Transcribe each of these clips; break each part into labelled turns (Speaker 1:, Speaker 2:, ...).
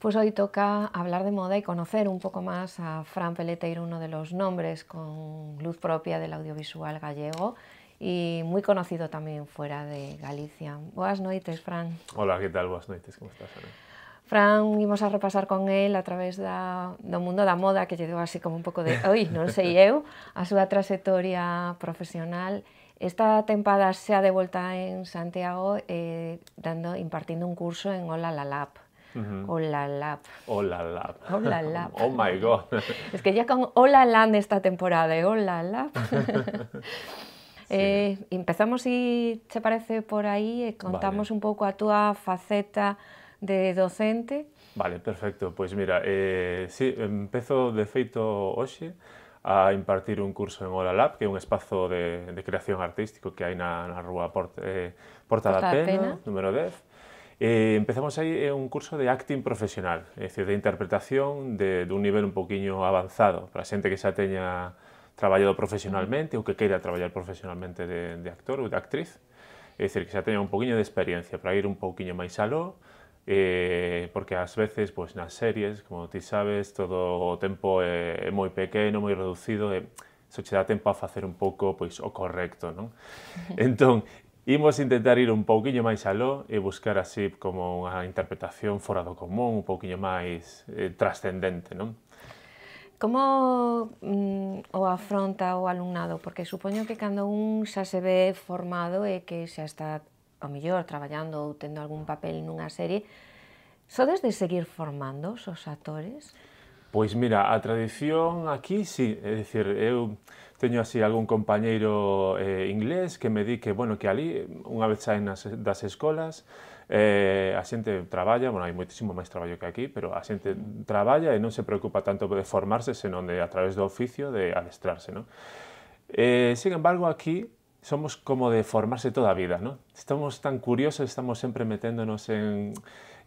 Speaker 1: Pues hoy toca hablar de moda y conocer un poco más a Fran Peleteiro, uno de los nombres con luz propia del audiovisual gallego y muy conocido también fuera de Galicia. Buenas noches, Fran.
Speaker 2: Hola, ¿qué tal? Buenas noches, ¿cómo estás?
Speaker 1: Fran, íbamos a repasar con él a través del do mundo da moda, que lle deu así como un poco de, oi, no sé eu, a su trayectoria profesional. Esta tempada se de volta en Santiago eh, impartiendo dando un curso en Hola la Lab. Hola Lab.
Speaker 2: Hola oh, Lab. Hola oh, Lab. Oh my God. Es
Speaker 1: que ya con Hola oh, Land esta temporada, Hola ¿eh? Lab. Eh, empezamos, si te parece, por ahí, eh, contamos un poco a tu faceta de docente.
Speaker 2: Vale, perfecto. Pues mira, sí, empezó de feito hoxe a impartir un curso en Hola Lab, que es un espacio de, creación artístico que hay en la rúa Porta, Porta da Pena, Pena, número 10 eh, empezamos ahí eh, un curso de acting profesional, es decir, de interpretación de, un nivel un poquillo avanzado, para gente que se teña trabajado profesionalmente o que quiera trabajar profesionalmente de, actor o de actriz, es decir, que ya tenido un poquillo de experiencia para ir un poquito más aló, eh, porque a veces pues en las series, como tú sabes, todo el tiempo eh, es muy pequeño, muy reducido, eso te da tiempo a hacer un poco pues o correcto, ¿no? Entonces. Imos intentar ir un pouquiño máis aló e buscar así como unha interpretación fora do común, un pouquiño máis eh, trascendente, non?
Speaker 1: Como mm, o afronta o alumnado? Porque supoño que cando un xa se ve formado e que xa está, ao mellor, traballando ou tendo algún papel nunha serie, sodes de seguir formando os actores?
Speaker 2: Pois mira, a tradición aquí, sí, é dicir, eu... Eu teño así algún compañeiro eh, inglés que me di que, bueno, que ali, unha vez saen as, das escolas, eh, a xente traballa, bueno, hai moitísimo máis traballo que aquí, pero a xente traballa e non se preocupa tanto de formarse, senón de, a través do oficio, de adestrarse, non? Eh, sin embargo, aquí somos como de formarse toda a vida, ¿no? Estamos tan curiosos, estamos sempre meténdonos en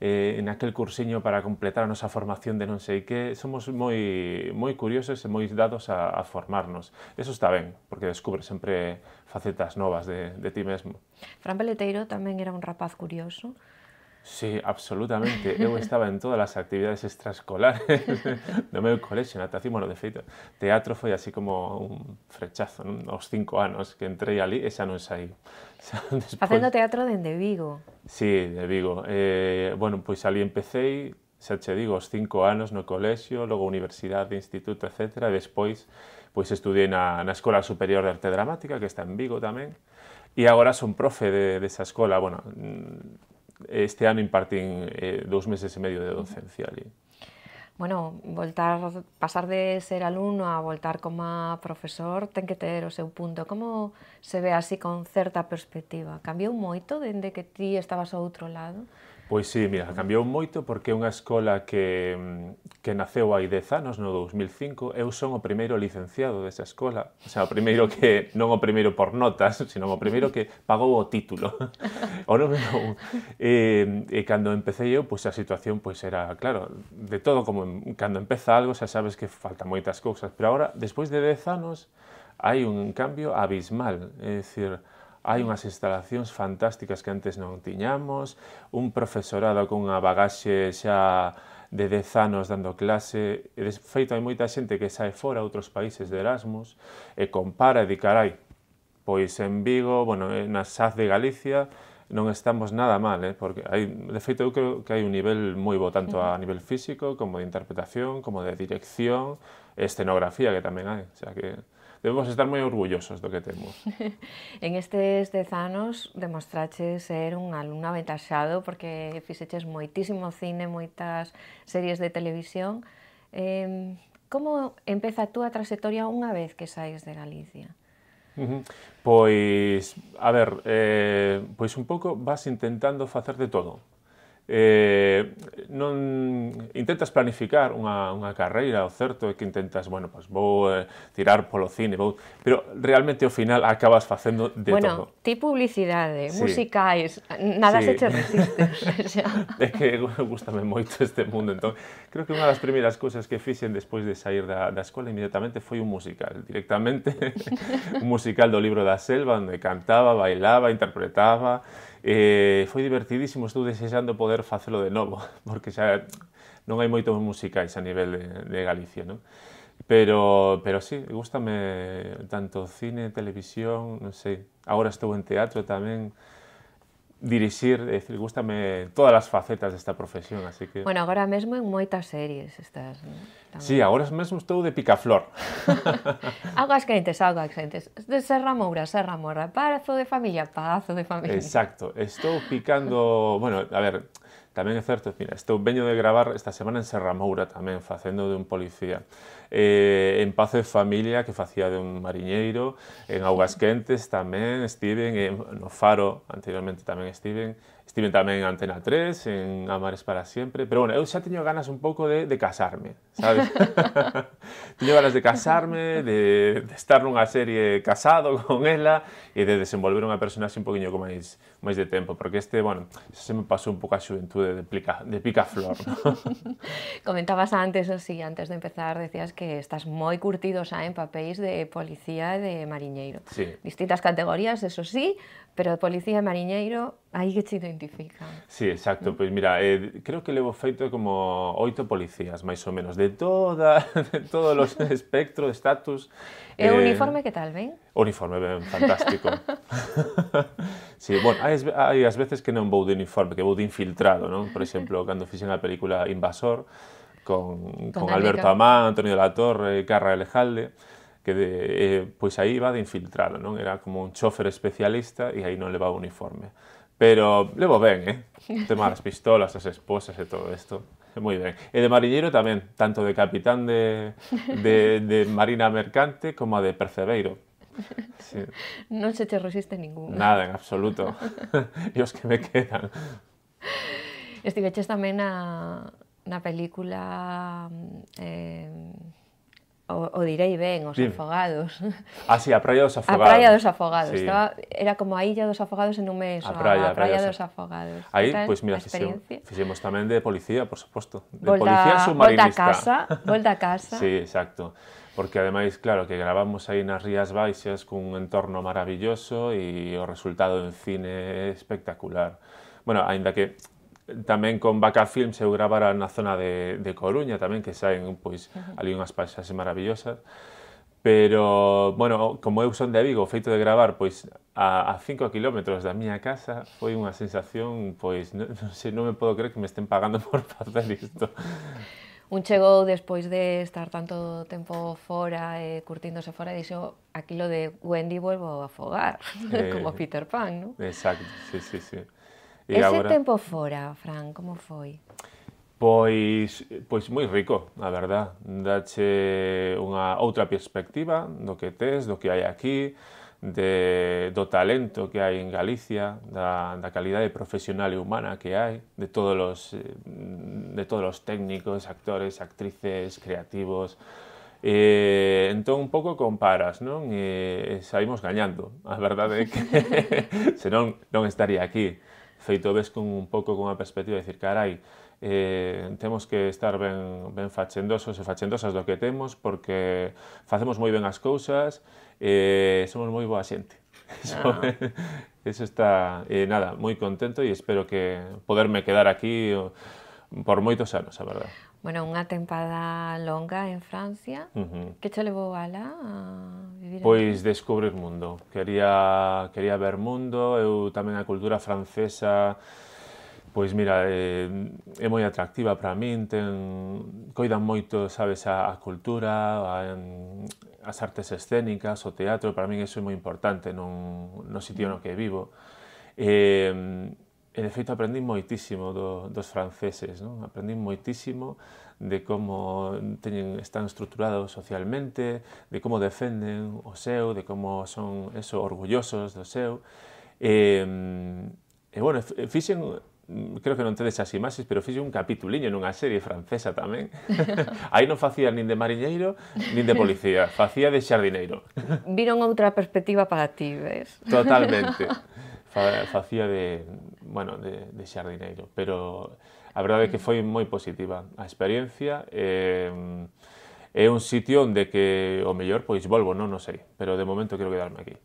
Speaker 2: Eh, en aquel cursiño para completar nuestra formación de no sé qué. Somos muy, curiosos y muy dados a, formarnos. Eso está bien, porque descubres siempre facetas nuevas de, ti mismo.
Speaker 1: Fran Beleteiro también era un rapaz curioso,
Speaker 2: Sí, absolutamente. Eu estaba en todas as actividades extraescolares do meu colexo, natación, bueno, de feito, teatro foi así como un frechazo, non? aos cinco anos que entrei ali e xa non saí. Xa, despois... Facendo
Speaker 1: teatro dende Vigo.
Speaker 2: Sí, de Vigo. Eh, bueno, pois ali empecé, xa che digo, os cinco anos no colegio, logo universidade, instituto, etc. E despois, pois estudiei na, na Escola Superior de Arte Dramática, que está en Vigo tamén, E agora son profe de, de esa escola, bueno, este ano impartín eh, dous meses e medio de docencia ali.
Speaker 1: Bueno, voltar, pasar de ser alumno a voltar como profesor ten que ter o seu punto. Como se ve así con certa perspectiva? Cambiou moito dende que ti estabas ao outro lado?
Speaker 2: Pois sí, mira, cambiou moito porque é unha escola que, mm, que naceu hai 10 anos, no 2005. Eu son o primeiro licenciado desa escola. O sea, o primeiro que, non o primeiro por notas, sino o primeiro que pagou o título. o número non. E, e cando empecé eu, pois a situación pois era, claro, de todo como cando empeza algo xa sabes que falta moitas cousas. Pero agora, despois de 10 anos, hai un cambio abismal. É dicir, hai unhas instalacións fantásticas que antes non tiñamos, un profesorado con unha bagaxe xa de 10 anos dando clase, e de feito hai moita xente que sae fora a outros países de Erasmus e compara e di carai, pois en Vigo, bueno, eh, na SAS de Galicia non estamos nada mal, eh? porque hai, de feito eu creo que hai un nivel moi bo tanto a nivel físico como de interpretación, como de dirección, escenografía que tamén hai, o sea que debemos estar moi orgullosos do que temos.
Speaker 1: en estes dez anos demostraste ser un alumno aventaxado porque fixeches moitísimo cine, moitas series de televisión. Eh, como empeza a túa trayectoria unha vez que saís de Galicia?
Speaker 2: Pois, a ver, eh, pois un pouco vas intentando facer de todo eh, non intentas planificar unha, unha carreira, o certo é que intentas, bueno, pues pois vou eh, tirar polo cine, vou, pero realmente ao final acabas facendo de bueno, todo. Bueno,
Speaker 1: ti publicidade, sí. musicais, nada sí. se che
Speaker 2: resistes. é que gustame moito este mundo, entón, creo que unha das primeiras cousas que fixen despois de sair da, da escola inmediatamente foi un musical, directamente un musical do libro da selva, onde cantaba, bailaba, interpretaba, Eh, Fue divertidísimo, estuve deseando poder hacerlo de nuevo, porque no hay hai moitos musicais a nivel de, Galicia, Pero, pero sí, gustame tanto cine, televisión, no sé ahora estou en teatro también, dirigir, é dicir, gustame todas las facetas de esta profesión, así que... Bueno,
Speaker 1: ahora mismo en muchas series estás,
Speaker 2: Tamén. Sí, agora mesmo estou de picaflor.
Speaker 1: aguas quentes, aguas quentes. De Serra Moura, Serra Moura. Pazo de familia, pazo de familia.
Speaker 2: Exacto. Estou picando... bueno, a ver, tamén é certo, mira, estou veño de gravar esta semana en Serra Moura tamén, facendo de un policía. Eh, en Pazo de Familia, que facía de un mariñeiro. En Quentes tamén Steven, En, no Faro, anteriormente tamén Steven, Estive tamén en Antena 3, en Amares para Sempre, pero bueno, eu xa teño ganas un pouco de, de casarme, sabes? teño ganas de casarme, de, de estar nunha serie casado con ela e de desenvolver unha personaxe un poquinho como máis, máis de tempo, porque este, bueno, se me pasou un pouco a xuventude de, plica, de picaflor. ¿no?
Speaker 1: Comentabas antes, o sí, antes de empezar, decías que estás moi curtido xa en papéis de policía e de mariñeiro. Sí. Distintas categorías, eso sí, pero policía e mariñeiro aí que te identifican.
Speaker 2: Sí, exacto, pois mira, eh, creo que levo feito como oito policías, máis ou menos, de toda, de todos os espectro, de status. E eh, o uniforme que tal, ben? O uniforme, ben, fantástico. sí, bueno, hai, hai as veces que non vou de uniforme, que vou de infiltrado, non? Por exemplo, cando fixen a película Invasor, con, con, con Alberto Amán, Antonio de la Torre, Carra Elejalde, que de, iba eh, pues de infiltrado, ¿no? Era como un chofer especialista ahí no le levaba uniforme. Pero va bien, eh? tema las pistolas, las esposas y todo esto. Muy bien. Y de marinero también. tanto de capitán de, Marina Mercante como de Percebeiro.
Speaker 1: No se te resiste ninguno. Nada, en
Speaker 2: absoluto. Dios que me quedan.
Speaker 1: Estiveches también también una película... Eh, o, o direi ben, os Dime. afogados.
Speaker 2: Ah, sí, a Praia dos Afogados. A Praia dos Afogados. Sí. Estaba,
Speaker 1: era como a Illa dos Afogados en un mes. A Praia, a praia, a praia dos Afogados. Aí, pois, pues, mira, fixemos,
Speaker 2: tamén de policía, por suposto. De volta, policía submarinista. Volta a casa. Volta a casa. sí, exacto. Porque ademais, claro, que gravamos aí nas Rías Baixas cun entorno maravilloso e o resultado en cine é espectacular. Bueno, aínda que tamén con Vaca Films eu gravara na zona de, de Coruña tamén, que saen pois, ali unhas paisaxes maravillosas. Pero, bueno, como eu son de Vigo, o feito de gravar pois a, a 5 km da miña casa foi unha sensación, pois, non, non sei, non me podo creer que me estén pagando por facer isto.
Speaker 1: Un chegou despois de estar tanto tempo fora e eh, curtíndose fora e dixo aquilo de Wendy vuelvo a afogar, eh, como Peter Pan, non?
Speaker 2: Exacto, sí, sí, sí. E Ese agora...
Speaker 1: tempo fora, Fran, como foi?
Speaker 2: Pois, pois moi rico, a verdad. Dache unha outra perspectiva do que tes, do que hai aquí, de, do talento que hai en Galicia, da, da calidade profesional e humana que hai, de todos os, mm, de todos os técnicos, actores, actrices, creativos, E, eh, entón un pouco comparas, non? E, e saímos gañando. A verdade é que senón non estaría aquí feito ves con un pouco con a perspectiva de dicir, carai, eh, temos que estar ben, ben fachendosos e fachendosas do que temos porque facemos moi ben as cousas e eh, somos moi boa xente. Eso, ah. eso está, eh, nada, moi contento e espero que poderme quedar aquí por moitos anos, a verdade
Speaker 1: bueno, unha tempada longa en Francia. Uh -huh. Que che levou alá a vivir Pois
Speaker 2: aquí? descubrir mundo. Quería, quería ver mundo, eu tamén a cultura francesa, pois mira, é, eh, é moi atractiva para min, ten, coidan moito, sabes, a, a cultura, a, as artes escénicas, o teatro, para min eso é moi importante non, no sitio no que vivo. Eh, E, de feito, aprendi moitísimo do, dos franceses, non? Aprendi moitísimo de como teñen, están estruturados socialmente, de como defenden o seu, de como son eso, orgullosos do seu. E, e bueno, fixen creo que non tedes as imaxes, pero fixe un capituliño nunha serie francesa tamén. Aí non facía nin de mariñeiro, nin de policía, facía de xardineiro.
Speaker 1: Viron outra perspectiva para ti, ves? Totalmente.
Speaker 2: fa, facía de, bueno, de, de xardineiro, pero a verdade é que foi moi positiva a experiencia, eh, é un sitio onde que o mellor pois volvo, non, non sei, pero de momento quero quedarme aquí.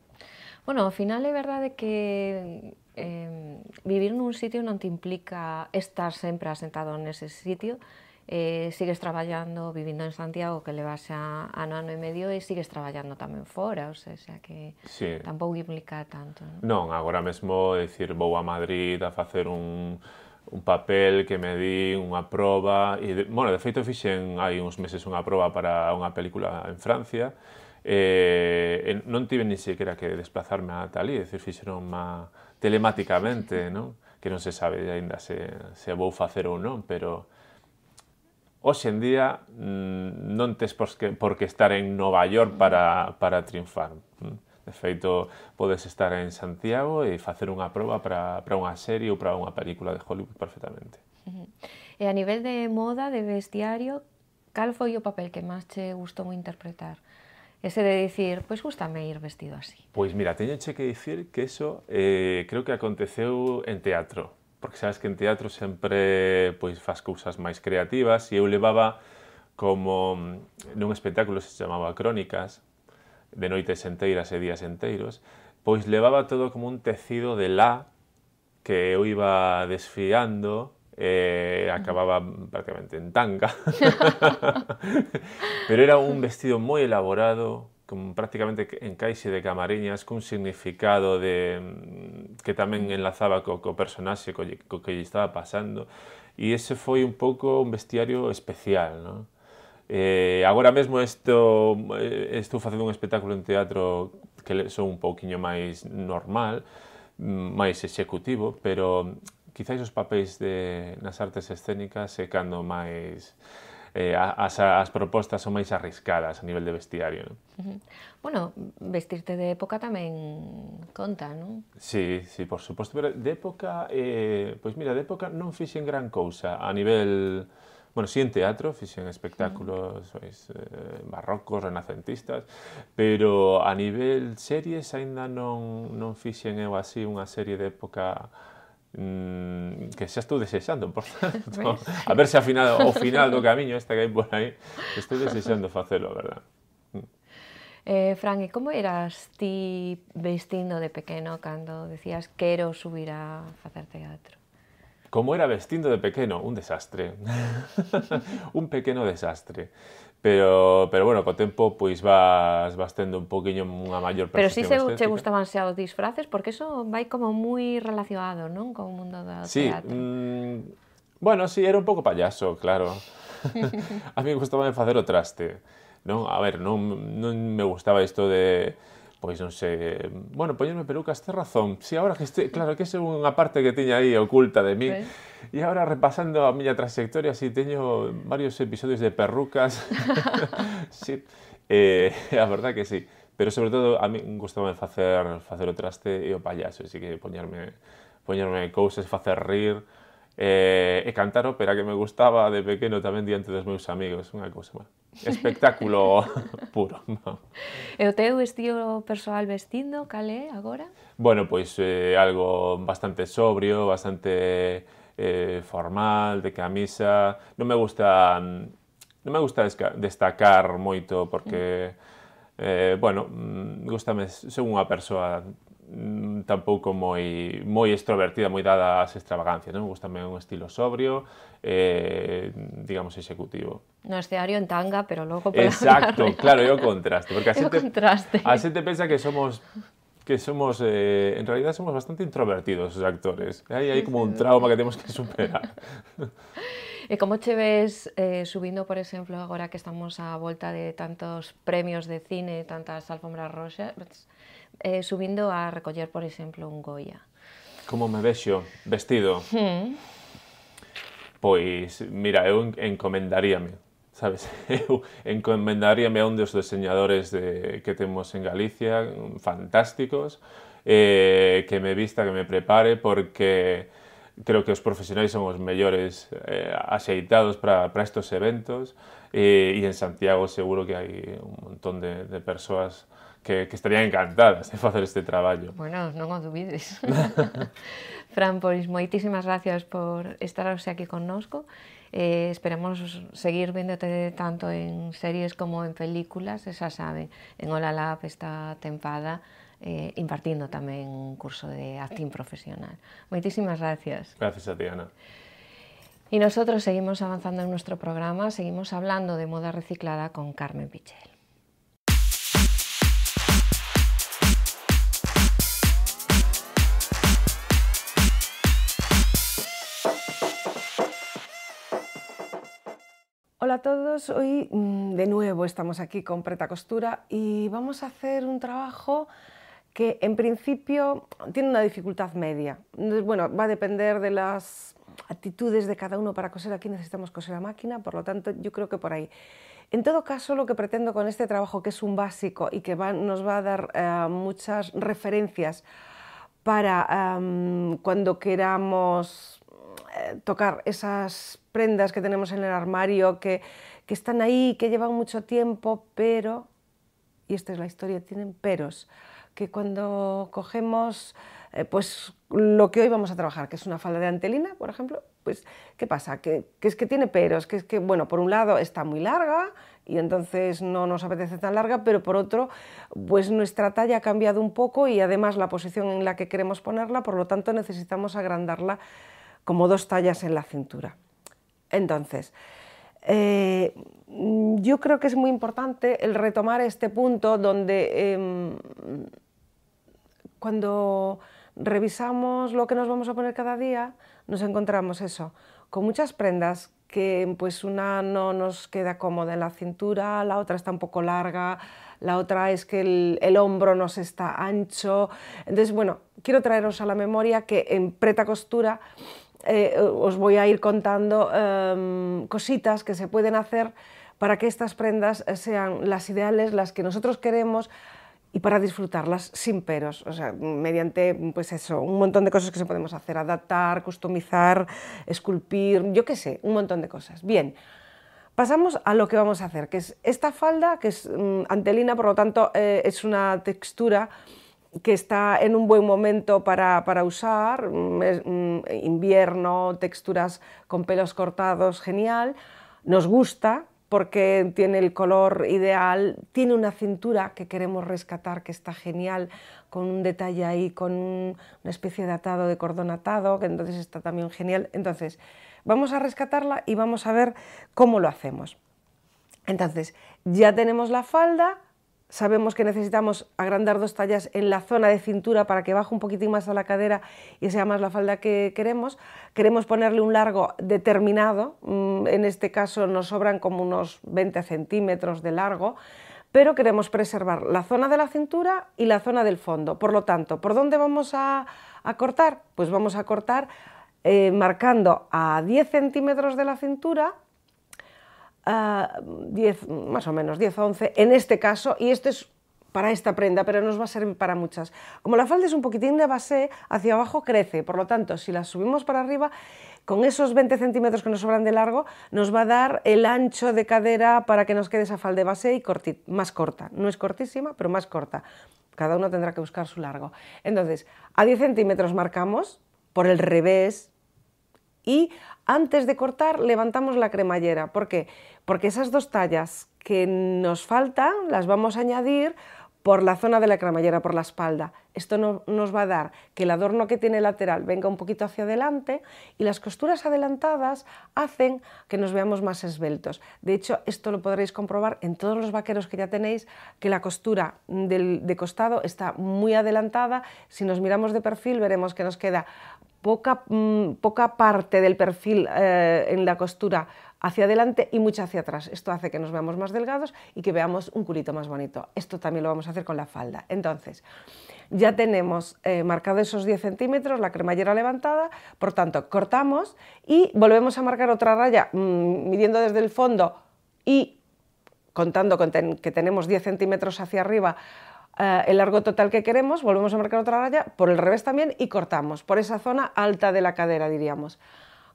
Speaker 1: Bueno, ao final é verdade que eh, vivir nun sitio non te implica estar sempre asentado nese sitio, eh, sigues traballando, vivindo en Santiago, que levas xa ano, ano e medio, e sigues traballando tamén fora, ou sea, xa que sí. tampouco implica tanto.
Speaker 2: Non, non agora mesmo, decir, vou a Madrid a facer un, un papel que me di unha proba, e, de, bueno, de feito fixen hai uns meses unha proba para unha película en Francia, eh, non tive ni sequera que desplazarme a Talí, é decir, fixeron má telemáticamente, non? que non se sabe aínda se, se vou facer ou non, pero hoxe en día mm, non tes por que, por que estar en Nova York para, para triunfar. Mm. De feito, podes estar en Santiago e facer unha proba para, para unha serie ou para unha película de Hollywood perfectamente.
Speaker 1: E a nivel de moda, de vestiario, cal foi o papel que máis che gustou interpretar? Ese de dicir, pois gustame ir vestido así.
Speaker 2: Pois mira, teño che que dicir que eso eh, creo que aconteceu en teatro. porque sabes que en teatro siempre pues faz cosas más creativas y e yo levaba como en mm, un espectáculo se llamaba Crónicas, de noites enteras y e días enteros, pues levaba todo como un tecido de la que yo iba desfiando e acababa prácticamente en tanga. Pero era un vestido muy elaborado, con prácticamente encaixe de camariñas cun significado de mm, que tamén enlazaba co, co personaxe co, co que lle estaba pasando e ese foi un pouco un bestiario especial, non? Eh, agora mesmo isto, eh, estou facendo un espectáculo en teatro que son un pouquiño máis normal, mm, máis executivo, pero quizáis os papéis de, nas artes escénicas é cando máis eh, as, as propostas son máis arriscadas a nivel de vestiario.
Speaker 1: Non? Bueno, vestirte de época tamén conta, non?
Speaker 2: Sí, sí, por suposto, pero de época, eh, pois mira, de época non fixen gran cousa a nivel... Bueno, sí en teatro, fixen espectáculos sois, eh, barrocos, renacentistas, pero a nivel series aínda non, non fixen eu así unha serie de época mm, que xa estou desexando, por tanto, a ver se a final, ao final do camiño este que hai por aí, estou desexando facelo, a verdad. Mm.
Speaker 1: Eh, Fran, e como eras ti vestindo de pequeno cando decías quero subir a facer teatro?
Speaker 2: Como era vestindo de pequeno, un desastre. un pequeno desastre pero, pero bueno, co tempo pois vas, vas tendo un poquinho unha maior Pero si se estética. che gustaban
Speaker 1: xa os disfraces, porque eso vai como moi relacionado, non? Con o mundo do sí, teatro.
Speaker 2: Mm, bueno, si sí, era un pouco payaso, claro. a mí gustaba facer o traste. Non, a ver, non, non me gustaba isto de pois non sei, bueno, poñerme pelucas, ten razón. Si sí, agora que este, claro, que é unha parte que tiña aí oculta de mí. Pues E agora repasando a mi trayectoria, sí, teño varios episodios de perrucas. sí. Eh, a verdad que sí. Pero sobre todo a mí gustaba facer, facer o traste e o payaso, así que poñerme, poñerme cousas, facer rir, eh, e cantar ópera que me gustaba de pequeno tamén diante dos meus amigos, unha cousa, bueno, espectáculo puro. No.
Speaker 1: E o teu estilo persoal vestindo, cal é agora?
Speaker 2: Bueno, pois eh, algo bastante sobrio, bastante eh, formal, de camisa, non me gusta mm, non me gusta destacar moito porque eh, bueno, mm, gustame ser unha persoa mm, tampouco moi moi extrovertida, moi dada ás extravagancias, non? Gústame un estilo sobrio, eh, digamos executivo.
Speaker 1: No escenario en tanga, pero logo Exacto, claro, é o
Speaker 2: contraste, porque a xente a xente pensa que somos que somos, eh, en realidad somos bastante introvertidos los actores. Hay, hay como un trauma que tenemos que superar.
Speaker 1: ¿Y cómo te ves eh, subiendo, por ejemplo, ahora que estamos a vuelta de tantos premios de cine, tantas alfombras rojas, eh, subiendo a recoger, por ejemplo, un Goya?
Speaker 2: ¿Cómo me ves yo vestido? Hmm. pues mira, encomendaría encomendaríame sabes, eu encomendaríame a un dos deseñadores de, que temos en Galicia, fantásticos, eh, que me vista, que me prepare, porque creo que os profesionais son os mellores eh, axeitados para estos eventos, eh, e en Santiago seguro que hai un montón de, de persoas que, que estarían encantadas de facer este traballo.
Speaker 1: Bueno, non o dubides. Fran, pois moitísimas gracias por estar aquí connosco. Eh, esperemos seguir viéndote tanto en series como en películas, esa sabe, En Hola Lab esta tempada eh, impartiendo también un curso de acting profesional. Muchísimas gracias.
Speaker 2: Gracias a
Speaker 1: Y nosotros seguimos avanzando en nuestro programa, seguimos hablando de moda reciclada con Carmen Pichel.
Speaker 3: a todos, hoy mm, de nuevo estamos aquí con Preta Costura y vamos a hacer un trabajo que en principio tiene una dificultad media. Bueno, va a depender de las actitudes de cada uno para coser. Aquí necesitamos coser a máquina, por lo tanto yo creo que por ahí. En todo caso, lo que pretendo con este trabajo, que es un básico y que nos va a dar eh, muchas referencias para cuando queramos eh, tocar esas prendas que tenemos en el armario, que, que están ahí, que llevan mucho tiempo, pero, y esta es la historia, tienen peros, que cuando cogemos eh, pues lo que hoy vamos a trabajar, que es una falda de antelina, por ejemplo, pues ¿qué pasa? Que, que, es que tiene peros, que es que, bueno, por un lado está muy larga y entonces no nos apetece tan larga, pero por otro, pues nuestra talla ha cambiado un poco y además la posición en la que queremos ponerla, por lo tanto necesitamos agrandarla como dos tallas en la cintura. Entonces, eh, yo creo que es muy importante el retomar este punto donde em, cuando revisamos lo que nos vamos a poner cada día, nos encontramos eso, con muchas prendas que pues una no nos queda cómoda en la cintura, la otra está un poco larga, la otra es que el, el hombro nos está ancho. Entonces, bueno, quiero traeros a la memoria que en preta costura eh, os voy a ir contando em, cositas que se pueden hacer para que estas prendas eh, sean las ideales, las que nosotros queremos y para disfrutarlas sin peros, o sea, mediante pues eso, un montón de cosas que se podemos hacer, adaptar, customizar, esculpir, yo qué sé, un montón de cosas. Bien. Pasamos a lo que vamos a hacer, que es esta falda, que es mm, antelina, por lo tanto eh, es una textura que está en un buen momento para, usar, mm, mm, invierno, texturas con pelos cortados, genial. Nos gusta porque tiene el color ideal, tiene una cintura que queremos rescatar, que está genial, con un detalle ahí, con una especie de atado, de cordón atado, que entonces está también genial. Entonces, vamos a rescatarla y vamos a ver cómo lo hacemos. Entonces, ya tenemos la falda, sabemos que necesitamos agrandar dos tallas en la zona de cintura para que baje un poquitín más a la cadera y sea más la falda que queremos. Queremos ponerle un largo determinado, mm, en este caso nos sobran como unos 20 centímetros de largo, pero queremos preservar la zona de la cintura y la zona del fondo. Por lo tanto, ¿por dónde vamos a, cortar? Pues vamos a cortar eh, marcando a 10 centímetros de la cintura 10, más o menos 10 o 11, en este caso, y esto es para esta prenda, pero nos va a servir para muchas. Como la falda es un poquitín de base, hacia abajo crece, por lo tanto, si la subimos para arriba, con esos 20 centímetros que nos sobran de largo, nos va a dar el ancho de cadera para que nos quede esa falda de base y más corta. No es cortísima, pero más corta. Cada uno tendrá que buscar su largo. Entonces, a 10 centímetros marcamos por el revés y antes de cortar levantamos la cremallera. porque porque esas dos tallas que nos faltan las vamos a añadir por la zona de la cremallera, por la espalda. Esto nos va a dar que el adorno que tiene lateral venga un poquito hacia adelante y las costuras adelantadas hacen que nos veamos más esbeltos. De hecho, esto lo podréis comprobar en todos los vaqueros que ya tenéis, que la costura de costado está muy adelantada. Si nos miramos de perfil veremos que nos queda poca, mm, poca parte del perfil eh, en la costura hacia adelante y mucho hacia atrás. Esto hace que nos veamos más delgados y que veamos un culito más bonito. Esto también lo vamos a hacer con la falda. Entonces, ya tenemos marcados eh, marcado esos 10 centímetros, la cremallera levantada, por tanto, cortamos y volvemos a marcar otra raya mm, midiendo desde el fondo y contando que tenemos 10 centímetros hacia arriba eh, el largo total que queremos, volvemos a marcar otra raya, por el revés también y cortamos, por esa zona alta de la cadera diríamos.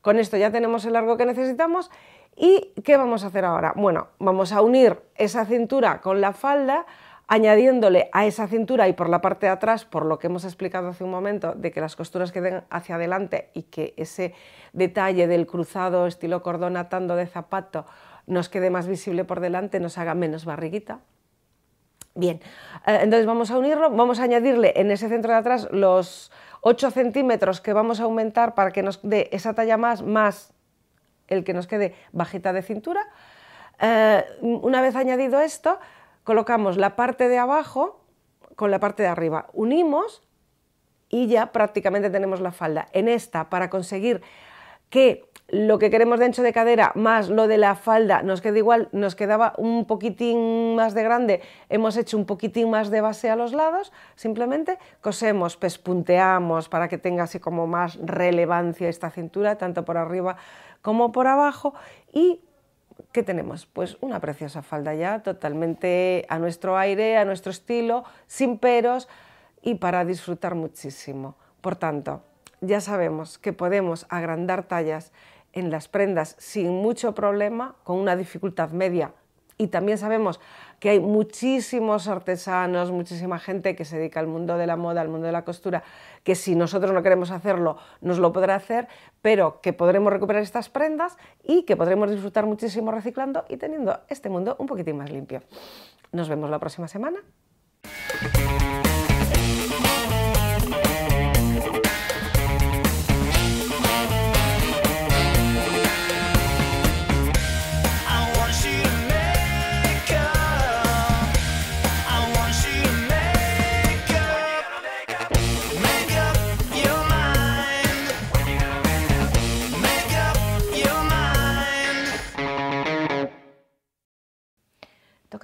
Speaker 3: Con esto ya tenemos el largo que necesitamos. ¿Y qué vamos a hacer ahora? Bueno, vamos a unir esa cintura con la falda, añadiéndole a esa cintura y por la parte de atrás, por lo que hemos explicado hace un momento, de que las costuras queden hacia adelante y que ese detalle del cruzado estilo cordón atando de zapato nos quede más visible por delante, nos haga menos barriguita. Bien, eh, entonces vamos a unirlo, vamos a añadirle en ese centro de atrás los 8 centímetros que vamos a aumentar para que nos dé esa talla más, más el que nos quede bajita de cintura. Eh, una vez añadido esto, colocamos la parte de abajo con la parte de arriba, unimos y ya prácticamente tenemos la falda. En esta, para conseguir que lo que queremos de ancho de cadera más lo de la falda nos queda igual, nos quedaba un poquitín más de grande, hemos hecho un poquitín más de base a los lados, simplemente cosemos, pespunteamos para que tenga así como más relevancia esta cintura, tanto por arriba como por abajo y ¿qué tenemos? Pues una preciosa falda ya, totalmente a nuestro aire, a nuestro estilo, sin peros y para disfrutar muchísimo. Por tanto, ya sabemos que podemos agrandar tallas en las prendas sin mucho problema, con una dificultad media. Y también sabemos que hay muchísimos artesanos, muchísima gente que se dedica al mundo de la moda, al mundo de la costura, que si nosotros no queremos hacerlo, nos lo podrá hacer, pero que podremos recuperar estas prendas y que podremos disfrutar muchísimo reciclando y teniendo este mundo un poquitín más limpio. Nos vemos la próxima semana.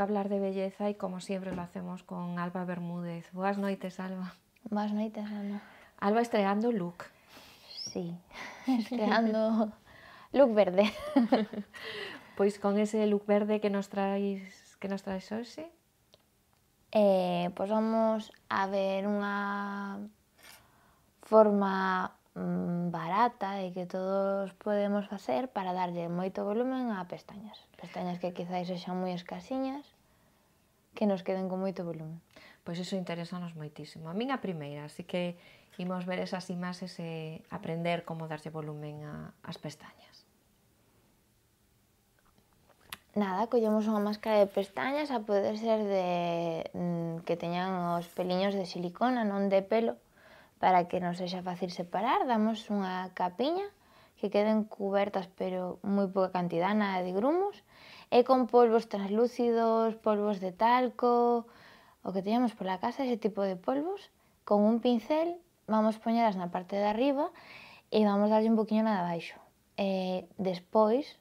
Speaker 1: hablar de belleza y como siempre lo hacemos con Alba Bermúdez. Buenas noches, Alba. Buenas noches, Alba. Alba estregando look. Sí, estregando
Speaker 4: look verde.
Speaker 1: Pues con ese look verde que nos traes que nos traes hoxe?
Speaker 4: Eh, vamos a ver una forma Mm, barata e que todos podemos facer para darlle moito volumen a pestañas. Pestañas que quizáis sexan moi escasiñas, que nos queden con moito volumen. Pois iso interesanos moitísimo. A min a primeira, así que imos
Speaker 1: ver esas imaxes e aprender como darlle volumen a, as pestañas.
Speaker 4: Nada, collemos unha máscara de pestañas a poder ser de mm, que teñan os peliños de silicona, non de pelo, para que non sexa fácil separar, damos unha capiña que queden cubertas pero moi poca cantidad, nada de grumos, e con polvos translúcidos, polvos de talco, o que teñamos pola casa, ese tipo de polvos, con un pincel vamos poñelas na parte de arriba e vamos darlle un poquinho na de baixo. E despois,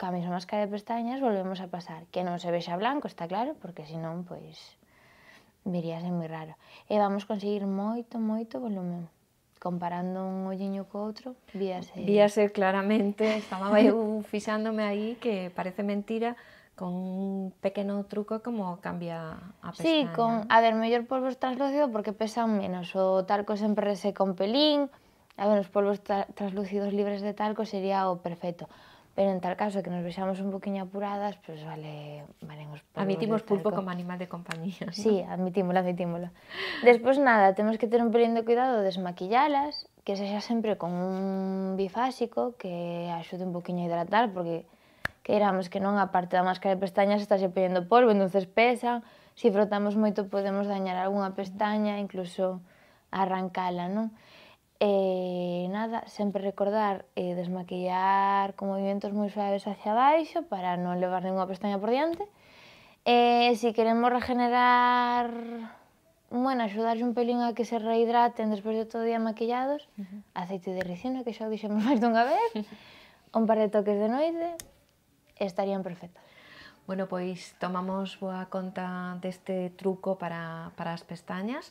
Speaker 4: ca mesma máscara de pestañas, volvemos a pasar, que non se vexa blanco, está claro, porque senón, pois, veríase moi raro. E vamos conseguir moito, moito volumen. Comparando un olliño co outro, víase... Víase
Speaker 1: claramente, estaba eu fixándome aí que parece mentira, con un pequeno truco como cambia a
Speaker 4: pestaña. Sí, con, a ver, mellor polvos translúcidos porque pesan menos. O talco sempre se con pelín. A ver, os polvos tra translúcidos libres de talco sería o perfecto. Pero en tal caso que nos vexamos un poquinho apuradas, pois pues vale, vale
Speaker 1: os polvos. Admitimos pulpo como
Speaker 4: animal de compañía. ¿no? Sí, admitímolo, admitímolo. Despois nada, temos que ter un pelín de cuidado desmaquillalas, que sexa sempre con un bifásico que axude un poquinho a hidratar, porque que éramos que non, a parte da máscara de pestañas estás se poñendo polvo, entonces pesa, se si frotamos moito podemos dañar algunha pestaña, incluso arrancala, non? E nada, sempre recordar eh, desmaquillar con movimentos moi suaves hacia baixo para non levar ninguna pestaña por diante. E se si queremos regenerar, bueno, axudarse un pelín a que se rehidraten despois de todo o día maquillados, uh -huh. aceite de ricino, que xa o dixemos máis dunha vez, un par de toques de noite, estarían perfectos. Bueno, pois tomamos boa conta deste
Speaker 1: truco para, para as pestañas.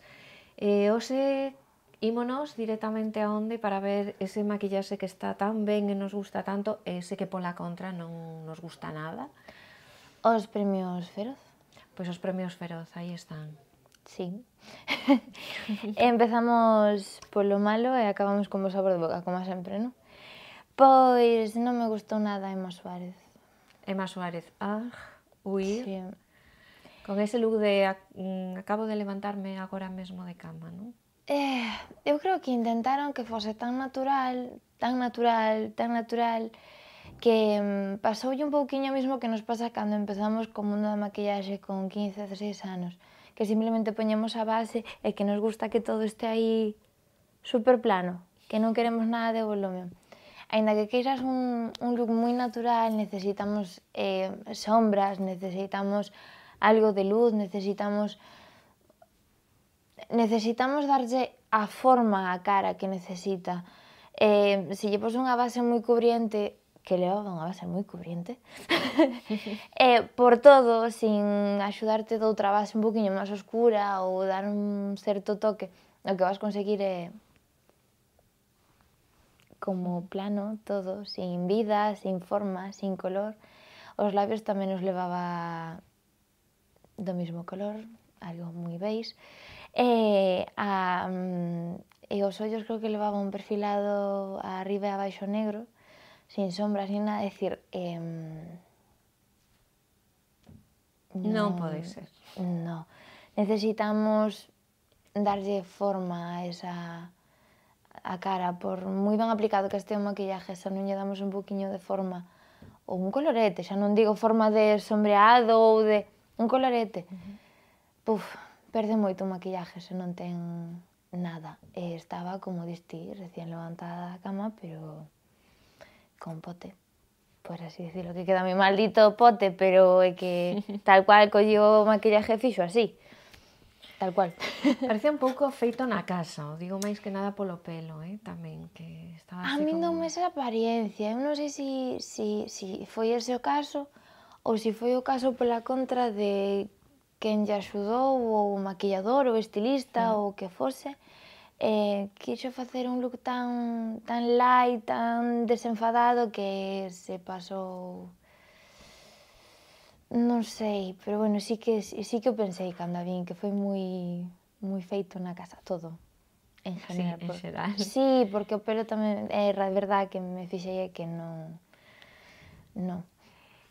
Speaker 1: E eh, hoxe Ímonos directamente a Onde para ver ese maquillaje que está tan bien, que nos gusta tanto e ese que por la contra
Speaker 4: no nos gusta nada. Os premios Feroz. Pues os premios Feroz, ahí están. Sí. Empezamos por lo malo y e acabamos con sabor de boca, como siempre, ¿no? Pues no me gustó nada Emma Suárez. Emma Suárez, ah, huir. Sí. Con ese look de
Speaker 1: mm, acabo de levantarme ahora mismo de cama, ¿no?
Speaker 4: Eh, eu creo que intentaron que fose tan natural, tan natural, tan natural, que mm, pasoulle un pouquiño mesmo que nos pasa cando empezamos co mundo da maquillaxe con 15, 16 anos, que simplemente poñemos a base e que nos gusta que todo este aí super plano, que non queremos nada de volumen. Ainda que queixas un, un look moi natural, necesitamos eh, sombras, necesitamos algo de luz, necesitamos necesitamos darlle a forma a cara que necesita. Eh, se lle pos unha base moi cubriente, que leo unha base moi cubriente, eh, por todo, sin axudarte doutra base un poquinho máis oscura ou dar un certo toque, o que vas conseguir é eh, como plano todo, sin vida, sin forma, sin color. Os labios tamén os levaba do mesmo color, algo moi beige. E, a, mm, e os ollos creo que un perfilado arriba e abaixo negro, sin sombras nin nada, decir, eh, non,
Speaker 1: non mm, pode ser.
Speaker 4: No. Necesitamos darlle forma a esa a cara, por moi ben aplicado que este o maquillaje, xa non lle damos un poquinho de forma ou un colorete, xa non digo forma de sombreado ou de un colorete. Uh -huh. Puf, perde moito o maquillaje se non ten nada. E estaba, como diste, recién levantada da cama, pero con pote. Por así decirlo, que queda mi maldito pote, pero é que tal cual colliu o maquillaje fixo así. Tal cual.
Speaker 1: Parecía un pouco feito na casa, o digo máis que nada polo pelo, eh, tamén, que estaba así A mí como...
Speaker 4: non me esa apariencia, eu non sei se si, si, si foi ese o caso, ou se si foi o caso pola contra de quen lle axudou, ou o maquillador, ou estilista, mm. ou o que fose, eh, quixo facer un look tan, tan light, tan desenfadado que se pasou Non sei, pero bueno, sí que sí que o pensei cando a vin, que foi moi moi feito na casa todo. En general. Sí, por... en xeral. Sí, porque o pelo tamén é a verdade que me fixei é que non non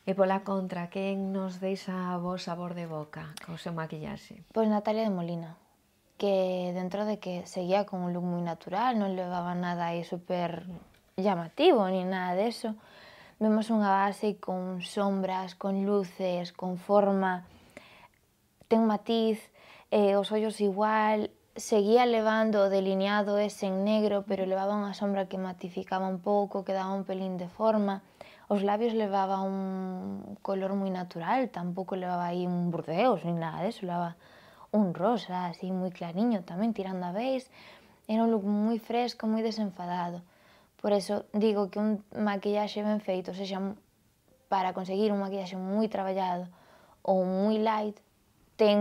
Speaker 4: E pola contra, quen nos deixa a vos sabor de boca co seu maquillaxe? Pois Natalia de Molina, que dentro de que seguía con un look moi natural, non levaba nada aí super llamativo ni nada eso. vemos unha base con sombras, con luces, con forma, ten matiz, eh, os ollos igual, seguía levando o delineado ese en negro, pero levaba unha sombra que matificaba un pouco, que daba un pelín de forma. Os labios levaba un color moi natural, tampouco levaba aí un burdeos nin nada deso, levaba un rosa así moi clariño tamén tirando a beige. Era un look moi fresco, moi desenfadado. Por eso digo que un maquillaxe ben feito, sexa para conseguir un maquillaxe moi traballado ou moi light, ten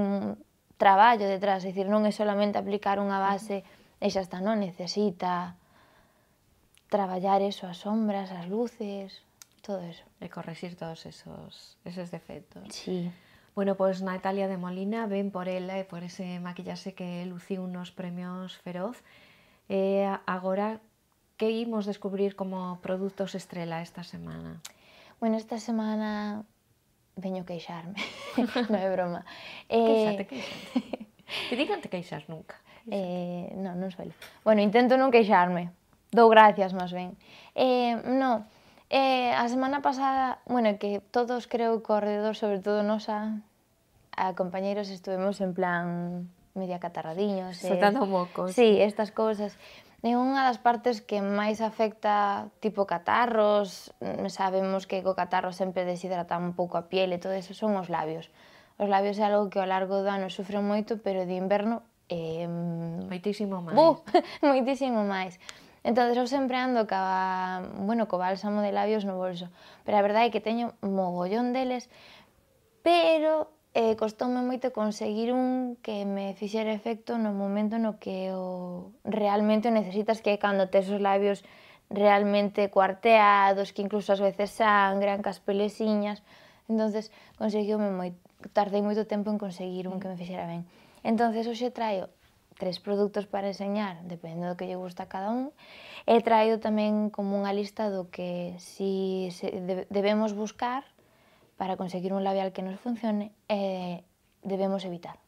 Speaker 4: traballo detrás, é dicir, non é solamente aplicar unha base e xa está, non necesita traballar eso, as sombras, as luces, todo eso.
Speaker 1: E corregir todos esos, esos defectos. Sí. Bueno, pois pues, Natalia de Molina ven por ela e por ese maquillaxe que luciu unos premios Feroz. Eh, agora, que imos descubrir como produtos estrela esta semana?
Speaker 4: Bueno, esta semana veño queixarme, non é broma. Eh... Queixate, queixate. Que digan te queixas nunca. Eh, queixate. Eh, non, non suelo. Bueno, intento non queixarme. Dou gracias, máis ben. Eh, non, Eh, a semana pasada, bueno, que todos creo que alrededor, sobre todo nosa, a compañeiros estuvemos en plan media catarradiños. Eh. Soltando mocos. Sí, estas cousas. É unha das partes que máis afecta tipo catarros, mm, sabemos que co catarro sempre deshidrata un pouco a piel e todo eso son os labios. Os labios é algo que ao largo do ano sofren moito, pero de inverno... Eh, moitísimo máis. Buh, moitísimo máis. Entón, eu sempre ando ca, bueno, co bálsamo de labios no bolso. Pero a verdade é que teño mogollón deles, pero eh, costoume moito conseguir un que me fixera efecto no momento no que o realmente o necesitas, que é cando tes os labios realmente cuarteados, que incluso ás veces sangran, cas pelesiñas. entonces conseguiume moi, tardei moito tempo en conseguir un que me fixera ben. entonces hoxe traio tres productos para enseñar, dependiendo lo que yo gusta a cada uno. He traído también como un lista que si debemos buscar para conseguir un labial que nos funcione eh, debemos evitar.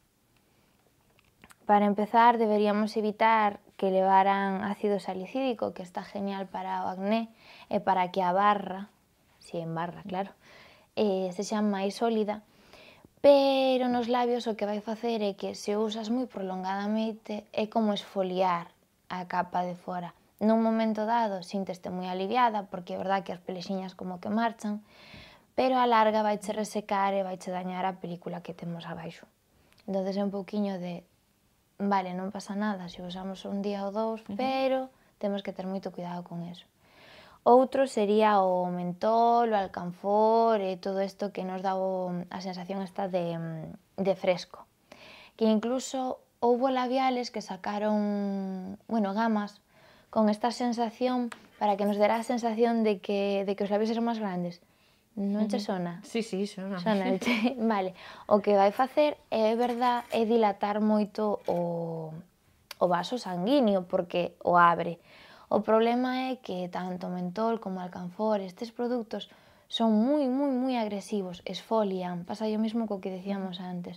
Speaker 4: Para empezar, deberíamos evitar que levaran ácido salicídico, que está genial para acné e para que a barra, si en barra, claro, eh, se sea máis sólida, Pero nos labios o que vai facer é que se usas moi prolongadamente é como esfoliar a capa de fora. Nun momento dado sinteste moi aliviada porque é verdad que as pelexiñas como que marchan, pero a larga vai che resecar e vai che dañar a película que temos abaixo. Entón é un pouquiño de, vale, non pasa nada se usamos un día ou dous, uh -huh. pero temos que ter moito cuidado con eso. Outro sería o mentol, o alcanfor e eh, todo isto que nos dá o, a sensación esta de, mm, de fresco. Que incluso houbo labiales que sacaron, bueno, gamas con esta sensación para que nos dera a sensación de que, de que os labios eran máis grandes. Non che sona? Sí, sí, sona. Sona, vale. O que vai facer é, verdad, é dilatar moito o, o vaso sanguíneo porque o abre. O problema é que tanto mentol como alcanfor, estes produtos son moi, moi, moi agresivos, esfolian, pasa o mesmo co que decíamos antes.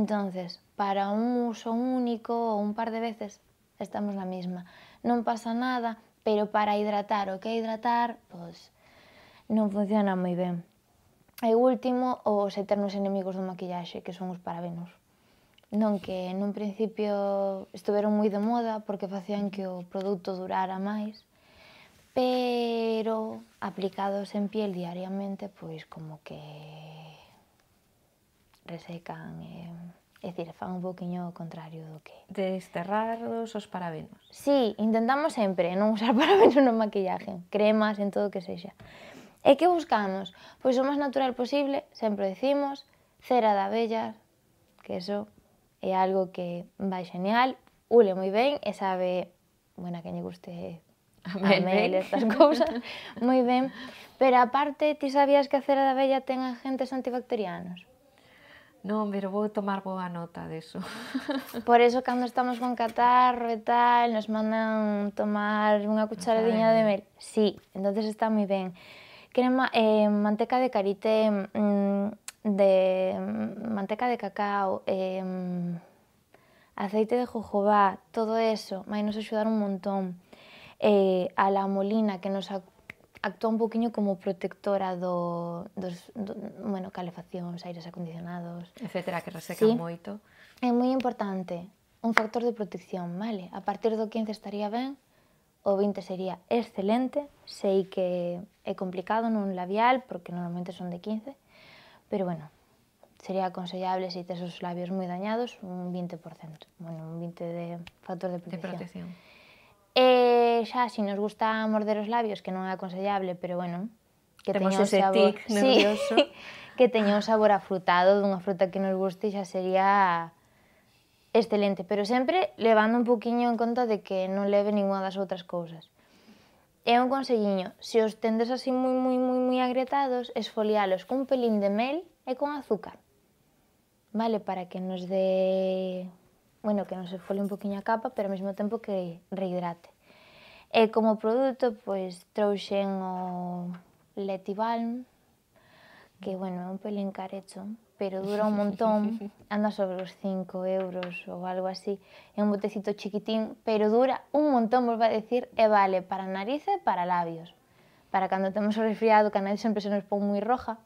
Speaker 4: Entonces, para un uso único ou un par de veces, estamos na mesma. Non pasa nada, pero para hidratar o que hidratar, pois non funciona moi ben. E último, os eternos enemigos do maquillaxe, que son os parabenos. Non, que nun principio estuveron moi de moda porque facían que o produto durara máis, pero aplicados en piel diariamente, pois como que resecan e, eh, é dicir, fan un boquiño o contrario do que... Desterrados os parabenos. Sí, intentamos sempre non usar parabenos no maquillaje, cremas, en todo o que sexa. E que buscamos? Pois o máis natural posible, sempre decimos, cera de abellas, que eso é algo que vai genial, ule moi ben e sabe, bueno, a quen lle guste a mel estas cousas, moi ben. Pero aparte, ti sabías que a cera da abella ten agentes antibacterianos?
Speaker 1: Non, pero vou tomar boa nota deso.
Speaker 4: Por eso, cando estamos con catarro e tal, nos mandan tomar unha cucharadinha de mel. Sí, entonces está moi ben. Crema, eh, manteca de karité, mm, de mm, manteca de cacao, eh, aceite de jojoba, todo eso, vai nos axudar un montón. Eh, a la molina que nos actúa un poquinho como protectora do, dos, do bueno, calefaccións, aires acondicionados, etcétera, que reseca sí. moito. É moi importante, un factor de protección, vale? A partir do 15 estaría ben, o 20 sería excelente, sei que é complicado nun labial porque normalmente son de 15, Pero bueno, sería aconsellable se si tes os labios moi dañados un 20%, bueno, un 20 de factor de protección. De protección. E eh, xa, se si nos gusta morder os labios, que non é aconsellable, pero bueno, que Temos teña un sabor... tic nervioso. Sí, que teña un sabor afrutado dunha fruta que nos guste xa sería excelente, pero sempre levando un poquinho en conta de que non leve ninguna das outras cousas. É un conselliño, se os tendes así moi, moi, moi, moi agretados, esfolialos cun pelín de mel e con azúcar. Vale, para que nos dé... Bueno, que nos esfolie un poquinho a capa, pero ao mesmo tempo que rehidrate. E como produto, pois, trouxen o Letibalm, que, bueno, é un pelín carecho, pero dura un montón, anda sobre os 5 euros ou algo así. É un botecito chiquitín, pero dura un montón, vos vai decir, e eh, vale para nariz e para labios. Para cando temos o resfriado, que a nariz sempre se nos pon moi roja,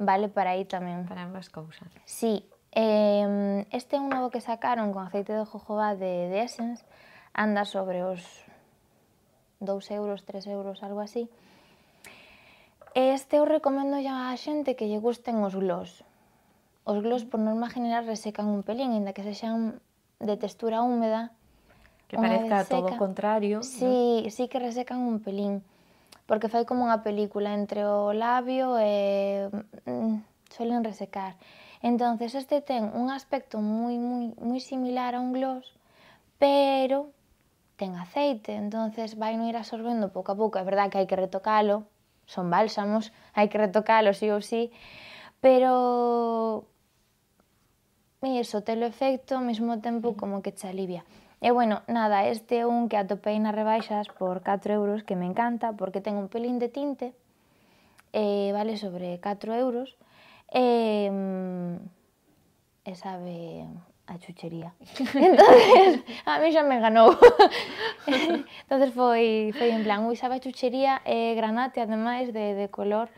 Speaker 4: vale para aí tamén. Para ambas cousas. Sí. Eh, este é un novo que sacaron con aceite de jojoba de, de Essence, anda sobre os 2 euros, 3 euros, algo así. Este eu recomendo a xente que lle gusten os gloss, Os glos por norma general resecan un pelín, aínda que sexan de textura húmeda. Que parezca seca, todo o contrario. Sí, ¿no? sí que resecan un pelín, porque fai como unha película entre o labio e mm, suelen resecar. Entonces este ten un aspecto moi moi moi similar a un gloss, pero ten aceite, entonces vai no ir absorbendo pouco a pouco. É verdad que hai que retocalo, son bálsamos, hai que retocalo sí ou sí, pero e iso te lo efecto ao mesmo tempo como que te alivia. E bueno, nada, este é un que atopei nas rebaixas por 4 euros, que me encanta, porque ten un pelín de tinte, e eh, vale sobre 4 euros, e, e sabe a chuchería. entonces eh, a mí xa me ganou. entonces foi, foi en plan, ui, sabe a chuchería, e granate, ademais, de, de color.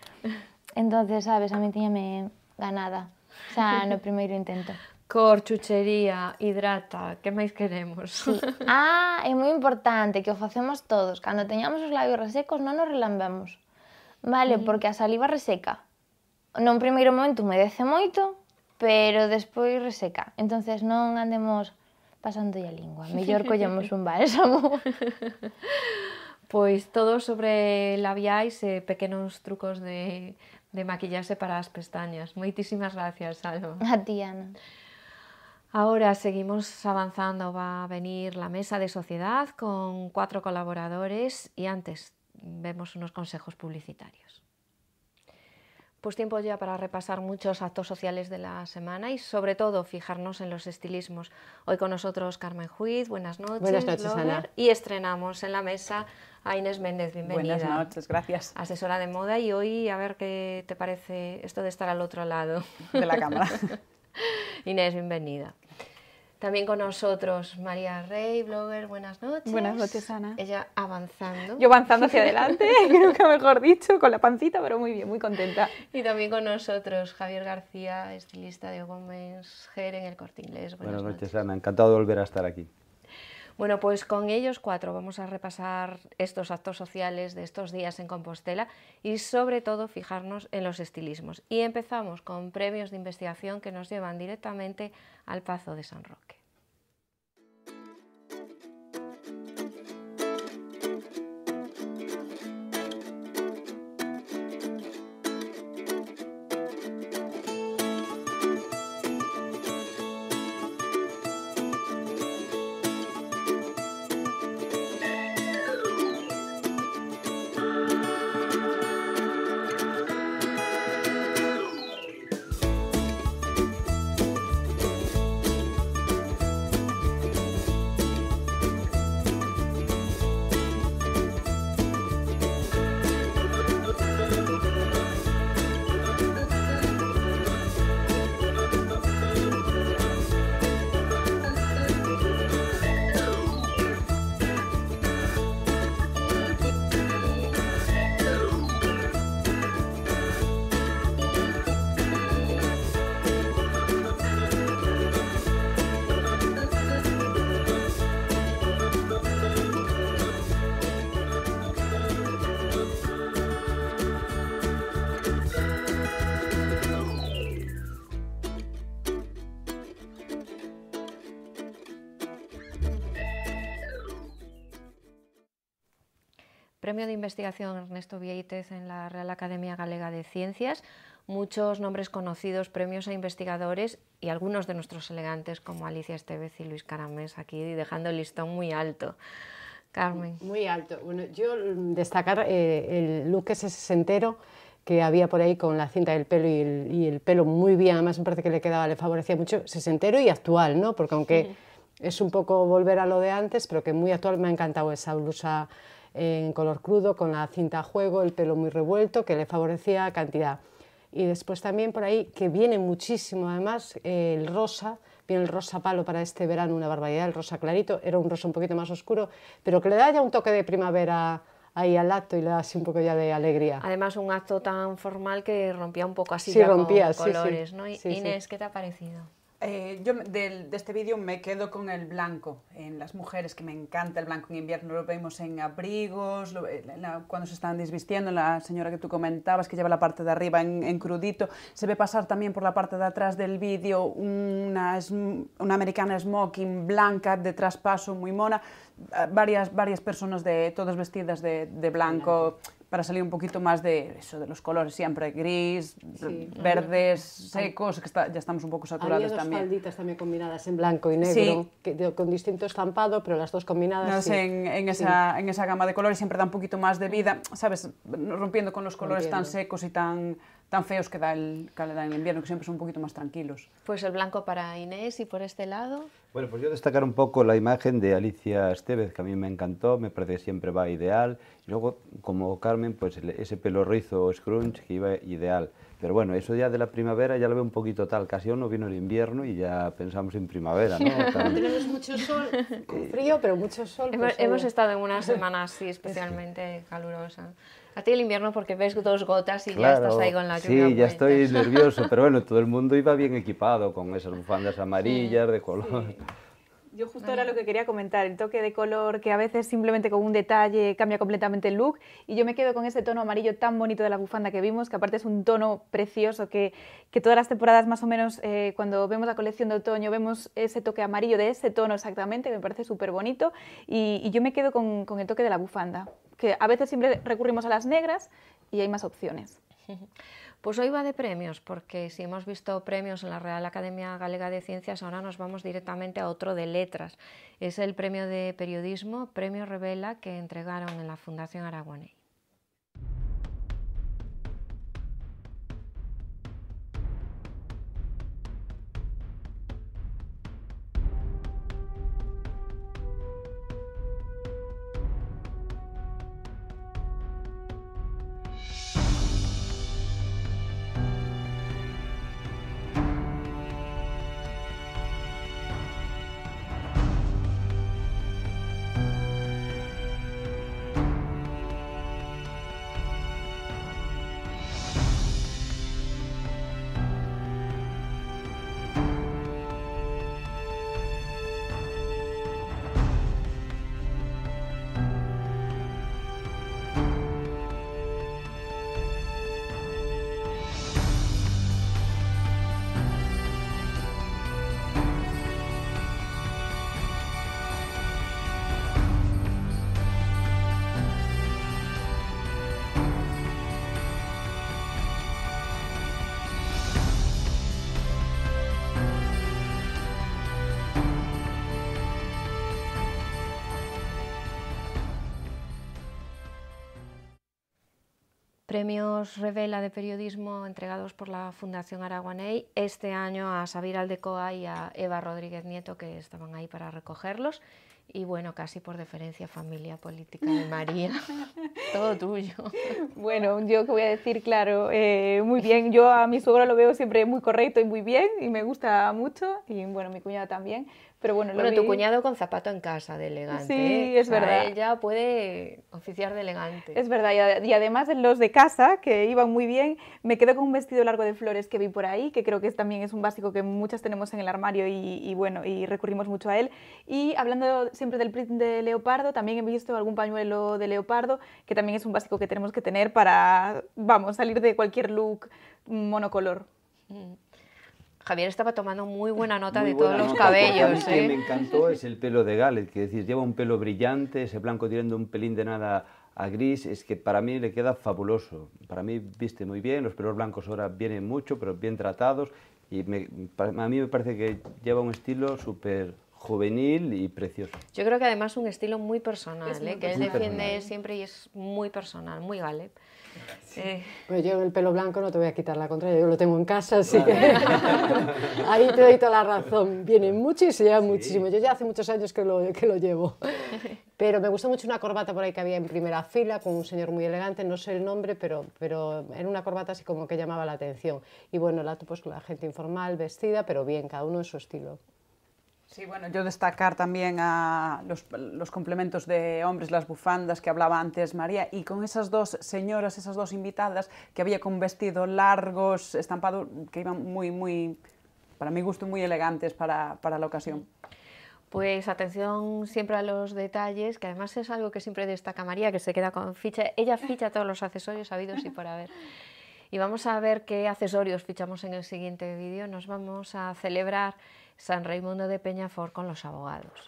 Speaker 4: entonces sabes, a mí tiñame ganada, xa no primeiro intento
Speaker 1: cor, chuchería, hidrata, que máis queremos? Sí.
Speaker 4: Ah, é moi importante que o facemos todos. Cando teñamos os labios resecos non nos relambemos. Vale, mm. porque a saliva reseca. Non primeiro momento humedece moito, pero despois reseca. entonces non andemos pasando a lingua. Mellor collemos un bálsamo.
Speaker 1: pois todo sobre labiais e pequenos trucos de, de maquillaxe para as pestañas. Moitísimas gracias, Alba. A ti, Ana. Ahora seguimos avanzando, va a venir la mesa de sociedad con cuatro colaboradores y antes vemos unos consejos publicitarios. Pues tiempo ya para repasar muchos actos sociales de la semana y sobre todo fijarnos en los estilismos. Hoy con nosotros Carmen Juiz, buenas noches. Buenas noches, Y estrenamos en la mesa a Inés Méndez, bienvenida. Buenas noches, gracias. Asesora de moda y hoy a ver qué te parece esto de estar al otro lado. De la cámara. Inés, bienvenida. También con nosotros María Rey, blogger, buenas noches. Buenas noches, Ana. Ella avanzando. Yo avanzando hacia adelante, creo que mejor dicho, con la pancita, pero muy bien, muy contenta. Y también con nosotros Javier García, estilista de Gómez Ger en el Corte Inglés. Buenas, noches,
Speaker 5: Ana. Encantado de volver a estar aquí.
Speaker 1: Bueno, pues con ellos cuatro vamos a repasar estos actos sociales de estos días en Compostela y sobre todo fijarnos en los estilismos. Y empezamos con premios de investigación que nos llevan directamente al Pazo de San Roque. Premio de Investigación Ernesto Vieites en la Real Academia Galega de Ciencias, muchos nombres conocidos, premios a investigadores y algunos de nuestros elegantes como Alicia Estevez y Luis Caramés aquí dejando el listón muy alto. Carmen. Muy alto. Bueno, yo mm,
Speaker 6: destacar eh, el look ese sesentero que había por ahí con la cinta del pelo y el, pelo muy bien, además me parece que le quedaba, le favorecía mucho, sesentero y actual, ¿no? Porque aunque es un poco volver a lo de antes, pero que muy actual me ha encantado esa blusa en color crudo, con la cinta a juego, el pelo muy revuelto, que le favorecía cantidad. Y después también por ahí, que viene muchísimo además, el rosa, viene el rosa palo para este verano, una barbaridad, el rosa clarito, era un rosa un poquito más oscuro, pero que le da ya un toque de primavera ahí al acto y le da así un poco ya de alegría.
Speaker 1: Además, un acto tan formal que rompía un poco así los colores, Inés, ¿qué te ha parecido? Eh, yo de, de este
Speaker 7: vídeo me quedo con el blanco en las mujeres, que me encanta el blanco en invierno, lo vemos en abrigos, eh, cuando se están desvistiendo, la señora que tú comentabas que lleva la parte de arriba en, crudito, se ve pasar también por la parte de atrás del vídeo una, una americana smoking blanca de traspaso muy mona, ah, varias, varias personas de, todas vestidas de, de blanco. blanco para salir un poquito más de eso, de los colores siempre, gris, verdes, secos, que está, ya estamos un poco saturados Había dos también.
Speaker 6: falditas también combinadas en blanco y negro, que, con distinto estampado, pero las dos combinadas. en, esa,
Speaker 7: en esa gama de colores siempre da un poquito más de vida, ¿sabes? Rompiendo con los colores tan secos y tan tan feos que da, el, calor en invierno, que siempre son un poquito más tranquilos.
Speaker 1: Pues el blanco para Inés y por este lado.
Speaker 5: Bueno, pues yo destacar un poco la imagen de Alicia Estevez, que a mí me encantó, me parece que siempre va ideal. Y luego, como Carmen, pues ese pelo rizo scrunch que iba ideal. Pero bueno, eso ya de la primavera ya lo veo un poquito tal. Casi aún no vino el invierno y ya pensamos en primavera, ¿no?
Speaker 1: Tenemos mucho sol, frío, pero mucho sol. Hemos, pues, eh, hemos estado en una semana así especialmente calurosa. A ti el invierno porque ves dos gotas y ya estás ahí con la lluvia. Sí, ya estoy nervioso, pero bueno,
Speaker 5: todo el mundo iba bien equipado con esas bufandas amarillas de color.
Speaker 8: Yo justo era lo que quería comentar, el toque de color que a veces simplemente con un detalle cambia completamente el look y yo me quedo con ese tono amarillo tan bonito de la bufanda que vimos, que aparte es un tono precioso que, que todas las temporadas más o menos eh, cuando vemos la colección de otoño vemos ese toque amarillo de ese tono exactamente que me parece súper bonito y, y, yo me quedo con, con el toque de la bufanda que a veces siempre recurrimos a las negras y hay más opciones.
Speaker 1: Pues hoy va de premios, porque si hemos visto premios en la Real Academia Galega de Ciencias, ahora nos vamos directamente a otro de letras. Es el premio de periodismo, Premio Revela, que entregaron en la Fundación Aragonés. premios Revela de Periodismo entregados por la Fundación Araguaney este año a Sabir Aldecoa y a Eva Rodríguez Nieto que estaban ahí para recogerlos y bueno, casi por deferencia familia política de María, todo tuyo. Bueno, yo que voy a
Speaker 8: decir, claro, eh, muy bien, yo a mi suegro lo veo siempre muy correcto y muy bien y me gusta mucho y bueno, mi cuñada también, pero bueno, tu cuñado con zapato en casa de elegante. Sí, ¿eh? es verdad. Ella
Speaker 1: puede oficiar de elegante. Es
Speaker 8: verdad, y, además los de casa, que iban muy bien, me quedo con un vestido largo de flores que vi por ahí, que creo que también es un básico que muchas tenemos en el armario y, bueno, y recurrimos mucho a él. Y hablando siempre del print de leopardo, también he visto algún pañuelo de leopardo, que también es un básico que tenemos que tener para, vamos, salir de cualquier look
Speaker 1: monocolor. Mm. Javier estaba tomando muy buena nota de todos los cabellos. A que ¿eh? me
Speaker 5: encantó es el pelo de Gale, que decir, lleva un pelo brillante, ese blanco tirando un pelín de nada a gris, es que para mí le queda fabuloso. Para mí viste muy bien, los pelos blancos ahora vienen mucho, pero bien tratados. Y a mí me parece que lleva un estilo súper juvenil y precioso.
Speaker 1: Yo creo que además un estilo muy personal, ¿eh? que él defiende siempre y es muy personal, muy Gale. Eh.
Speaker 6: Pues yo el pelo blanco no te voy a quitar la contraria, yo lo tengo en casa, así que ahí te doy toda la razón. Viene mucho y se lleva muchísimo. Yo ya hace muchos años que lo, llevo. Pero me gustó mucho una corbata por ahí que había en primera fila con un señor muy elegante, no sé el nombre, pero, pero era una corbata así como que llamaba la atención. Y bueno, la, pues, la gente informal, vestida, pero bien, cada uno en su estilo.
Speaker 7: Sí, bueno, yo destacar también a los, complementos de hombres, las bufandas que hablaba antes María, y con esas dos señoras, esas dos invitadas que había con vestidos largos, estampados, que iban muy, muy, para mi gusto, muy elegantes para, para la ocasión.
Speaker 1: Pues atención siempre a los detalles, que además es algo que siempre destaca María, que se queda con ficha, ella ficha todos los accesorios habidos y por haber. Y vamos a ver qué accesorios fichamos en el siguiente vídeo. Nos vamos a celebrar San Raimundo de Peñafort con los abogados.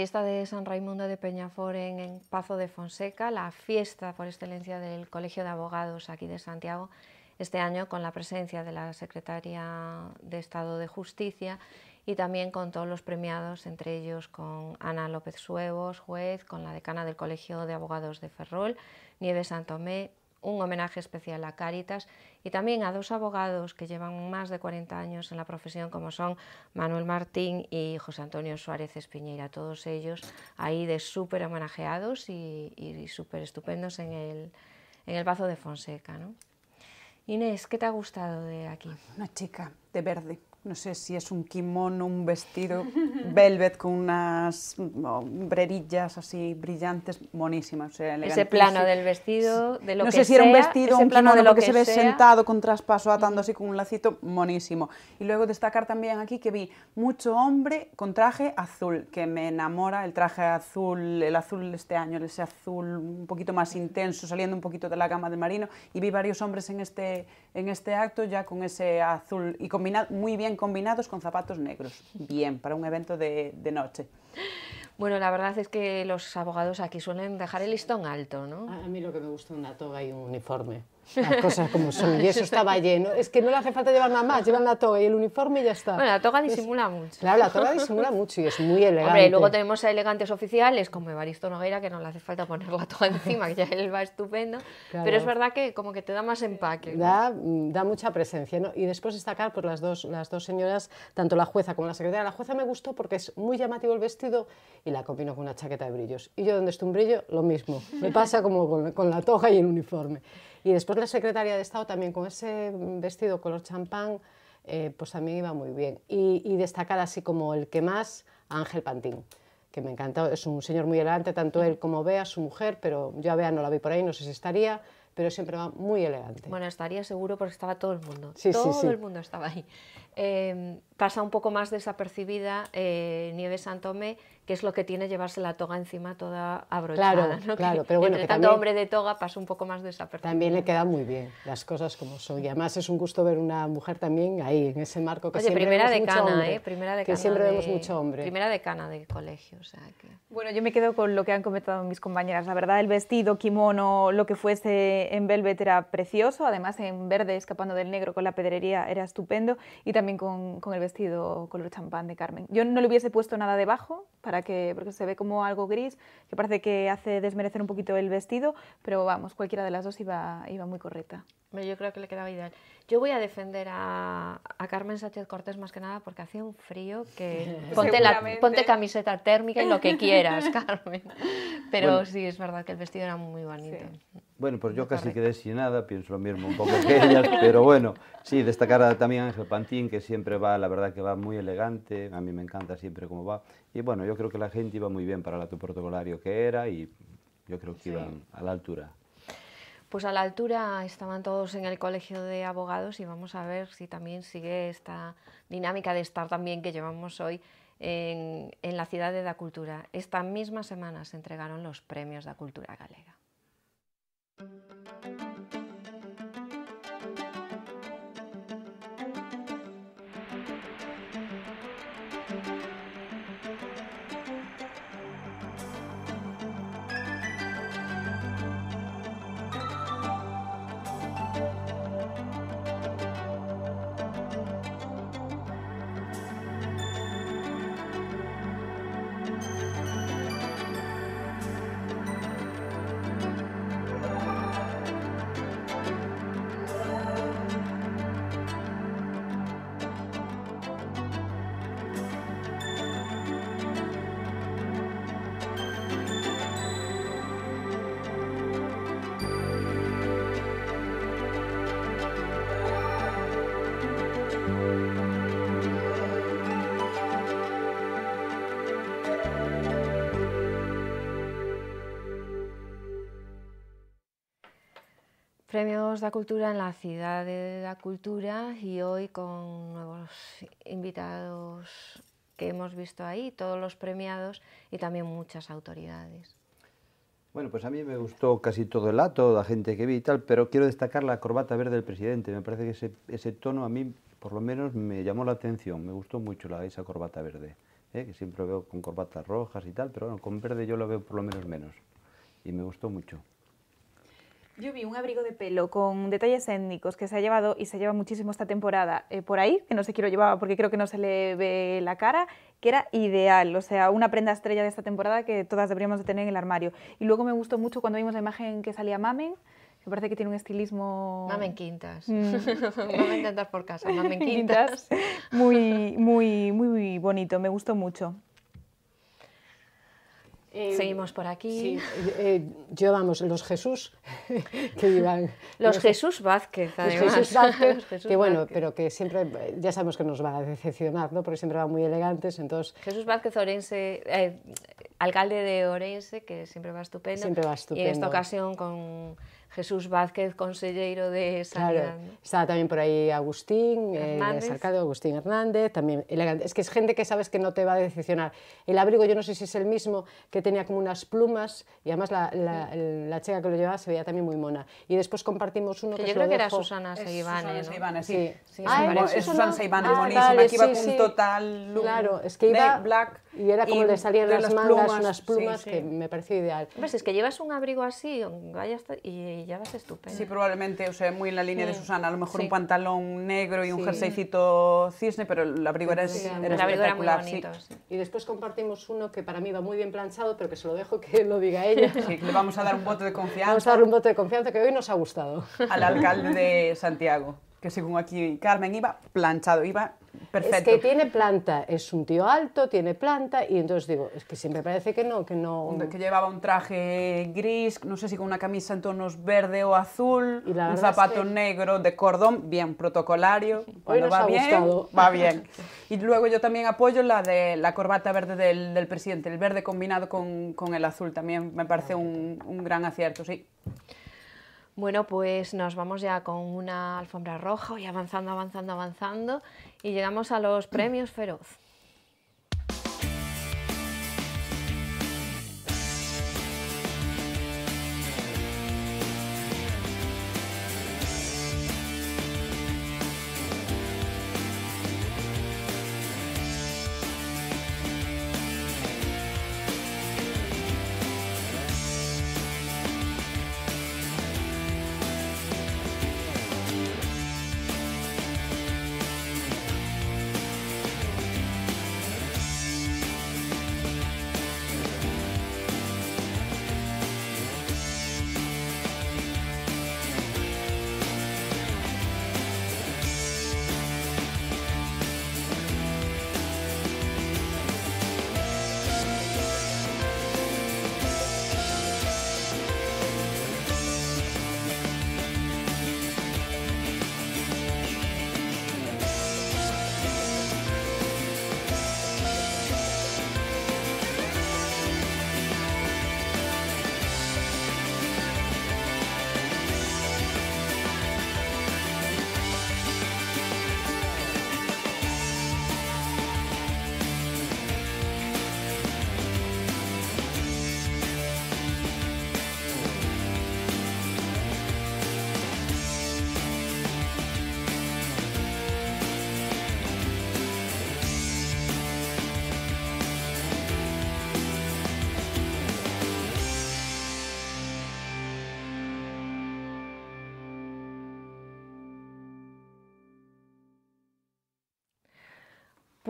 Speaker 1: fiesta de San Raimundo de Peñafor en, en Pazo de Fonseca, la fiesta por excelencia del Colegio de Abogados aquí de Santiago, este año con la presencia de la Secretaria de Estado de Justicia y también con todos los premiados, entre ellos con Ana López Suevos, juez, con la decana del Colegio de Abogados de Ferrol, Nieves Santomé, un homenaje especial a Cáritas y también a dos abogados que llevan más de 40 años en la profesión, como son Manuel Martín y José Antonio Suárez Espiñeira, todos ellos ahí de súper homenajeados y, súper estupendos en el, en el Bazo de Fonseca. ¿no? Inés, ¿qué te ha gustado de aquí? Una chica de verde no sé si es un kimono, un vestido
Speaker 7: velvet con unas hombrerillas así brillantes, monísimas. ese plano del vestido, de lo que un vestido, un lo que, se ve sentado con traspaso atando así con un lacito, monísimo. Y luego destacar también aquí que vi mucho hombre con traje azul, que me enamora el traje azul, el azul este año, ese azul un poquito más intenso, saliendo un poquito de la gama de marino. Y vi varios hombres en este, en este acto ya con ese azul y combinado muy bien combinados con zapatos negros. Bien,
Speaker 1: para un evento de, de noche. Bueno, la verdad es que los abogados aquí suelen dejar el listón alto, ¿no? A mí lo que me gusta es una toga y un uniforme. Las cosas como son, y eso
Speaker 6: estaba lleno. Es que no le hace falta llevar nada más, llevan la toga y el uniforme y ya está. Bueno, la toga disimula mucho.
Speaker 1: Claro, la toga disimula mucho y es muy elegante. Hombre, y luego tenemos a elegantes oficiales como Evaristo Nogueira, que no le hace falta poner la toga encima, que ya él va estupendo. Pero es verdad que como que te da más empaque.
Speaker 6: Da, mucha presencia, Y después destacar por pues las dos, las dos señoras, tanto la jueza como la secretaria. La jueza me gustó porque es muy llamativo el vestido y la combino con una chaqueta de brillos. Y yo donde estoy un brillo, lo mismo. Me pasa como con la toga y el uniforme. Y después la secretaria de Estado también con ese vestido color champán, eh, pues también iba muy bien. Y, y destacar así como el que más, Ángel Pantín que me encantó, es un señor muy elegante, tanto él como Bea, su mujer, pero yo a Bea no la vi por ahí, no sé si estaría, pero siempre va muy elegante. Bueno, estaría seguro porque
Speaker 1: estaba todo el mundo, sí, todo el mundo estaba ahí. Eh, pasa un poco más desapercibida Nieve eh, Nieves Santomé que es lo que tiene llevarse la toga encima toda abrochada. Claro, claro, pero bueno. que tanto hombre de toga pasa un poco más de desapercibido.
Speaker 6: También le queda muy bien las cosas como son. Y además es un gusto ver una mujer también ahí, en ese marco que siempre primera vemos mucho hombre, eh, primera decana Que siempre vemos mucho hombre. Primera
Speaker 1: decana de colegio, o sea que... Bueno, yo me quedo con lo que han comentado mis compañeras. La
Speaker 8: verdad, el vestido, kimono, lo que fuese en velvet era precioso. Además, en verde, escapando del negro con la pedrería, era estupendo. Y también con, con el vestido color champán de Carmen. Yo no le hubiese puesto nada debajo para que, porque se ve como algo gris, que parece que hace desmerecer un poquito el vestido, pero vamos, cualquiera de las dos iba, iba muy correcta
Speaker 1: yo creo que le quedaba ideal. Yo voy a defender a, Carmen Sánchez Cortés más que nada porque hacía un frío que... ponte, ponte camiseta térmica y lo que quieras, Carmen. Pero sí, es verdad que el vestido era muy bonito.
Speaker 5: Bueno, pues yo casi quedé sin nada, pienso lo mismo un poco que ellas, pero bueno, sí, destacar también a Ángel Pantín, que siempre va, la verdad que va muy elegante, a mí me encanta siempre cómo va, y bueno, yo creo que la gente iba muy bien para el tu protocolario que era y yo creo que iban a la altura.
Speaker 1: Pues a la altura estaban todos en el colegio de abogados y vamos a ver si también sigue esta dinámica de estar también que llevamos hoy en, la ciudad de la Cultura. Esta misma semana se entregaron los premios Da Cultura Galega. de de cultura en la ciudad de la cultura y hoy con nuevos invitados que hemos visto ahí, todos los premiados y también muchas autoridades.
Speaker 5: Bueno, pues a mí me gustó casi todo el ato, la gente que vi y tal, pero quiero destacar la corbata verde del presidente. Me parece que ese, tono a mí, por lo menos, me llamó la atención. Me gustó mucho la, esa corbata verde, ¿eh? que siempre veo con corbatas rojas y tal, pero bueno, con verde yo lo veo por lo menos menos. Y me gustó mucho.
Speaker 8: Yo vi un abrigo de pelo con detalles étnicos que se ha llevado y se lleva muchísimo esta temporada eh, por ahí, que no sé quién lo llevaba porque creo que no se le ve la cara, que era ideal, o sea, una prenda estrella de esta temporada que todas deberíamos de tener en el armario. Y luego me gustó mucho cuando vimos la imagen que salía Mamen, que parece que tiene un estilismo... Mamen Quintas.
Speaker 1: Mamen mm. Quintas por casa, Mamen Quintas. Quintas.
Speaker 8: Muy, muy, muy bonito, me gustó
Speaker 6: mucho.
Speaker 1: Eh, Seguimos por aquí. Sí. Eh, eh,
Speaker 6: yo, vamos, los Jesús que iban. Los,
Speaker 1: Jesús Vázquez, además. Jesús Vázquez, que bueno,
Speaker 6: pero que siempre, ya sabemos que nos va a decepcionar, ¿no? Porque siempre van muy elegantes, entonces.
Speaker 1: Jesús Vázquez Orense, alcalde de Orense, que siempre va estupendo. Siempre va estupendo. Y en esta ocasión con Jesús Vázquez, consejero de Sanidad. Claro,
Speaker 6: estaba también por ahí Agustín eh, Hernández. Agustín Hernández, también Es que es gente que sabes que no te va a decepcionar. El abrigo, yo no sé si es el mismo, que tenía como unas plumas y además la, la, chica que lo llevaba se veía también muy mona. Y después compartimos uno que, yo creo que era Susana Seibane.
Speaker 7: ¿no? sí. sí. es, Susana Seibane, que iba con total
Speaker 1: look claro, es que black.
Speaker 7: Y era como le salían las, mangas, unas plumas, que me pareció ideal.
Speaker 1: es que llevas un abrigo así y ya vas estupendo. Sí,
Speaker 7: probablemente, o sea, muy en la línea de Susana, a lo mejor un pantalón negro y un jerseycito cisne, pero el abrigo era, era,
Speaker 6: Y después compartimos uno que para mí va muy bien planchado, pero que se lo dejo que lo diga ella. Sí, le vamos a dar un voto de confianza. Vamos a dar un voto de confianza que hoy nos ha gustado. Al alcalde de Santiago
Speaker 7: que según aquí Carmen iba, planchado, iba
Speaker 6: perfecto. Es que tiene planta, es un tío alto, tiene planta, y entonces digo, es que siempre parece que no, que no... Que llevaba
Speaker 7: un traje gris, no sé si con una camisa en tonos verde o azul, un zapato negro de cordón, bien protocolario, cuando va bien, va bien. Y luego yo también apoyo la de la corbata verde del, presidente, el verde combinado con, el azul, también me parece ah. un, un
Speaker 1: gran acierto, sí. Bueno, pues nos vamos ya con una alfombra roja y avanzando, avanzando, avanzando y llegamos a los premios Feroz.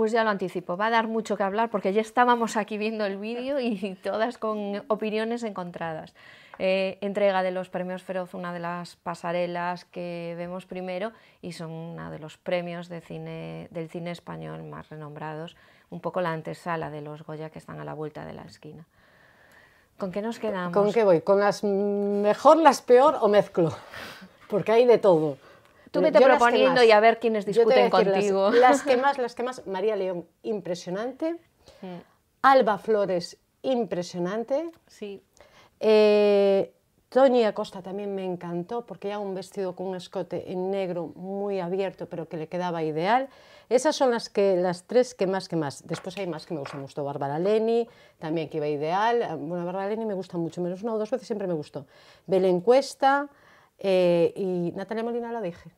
Speaker 1: pues ya lo anticipo, va a dar mucho que hablar porque ya estábamos aquí viendo el vídeo y todas con opiniones encontradas. Eh, entrega de los premios Feroz, una de las pasarelas que vemos primero y son uno de los premios de cine, del cine español más renombrados, un poco la antesala de los Goya que están a la vuelta de la esquina. ¿Con qué nos quedamos? ¿Con qué voy?
Speaker 6: ¿Con las mejor, las peor o mezclo? Porque hay de todo. Tú vete proponiendo y a ver quiénes discuten contigo. Las, que más, las que más. María León, impresionante. Alba Flores, impresionante. Sí. Eh, Toñi Acosta también me encantó porque ya un vestido con un escote en negro muy abierto pero que le quedaba ideal. Esas son las, que, las tres que más que más. Después hay más que me gustan. Me gustó Bárbara Leni, también que iba ideal. Ah, bueno, Bárbara Leni me gusta mucho, menos una o dos veces siempre me gustó. Belén Cuesta eh, y Natalia Molina la dije.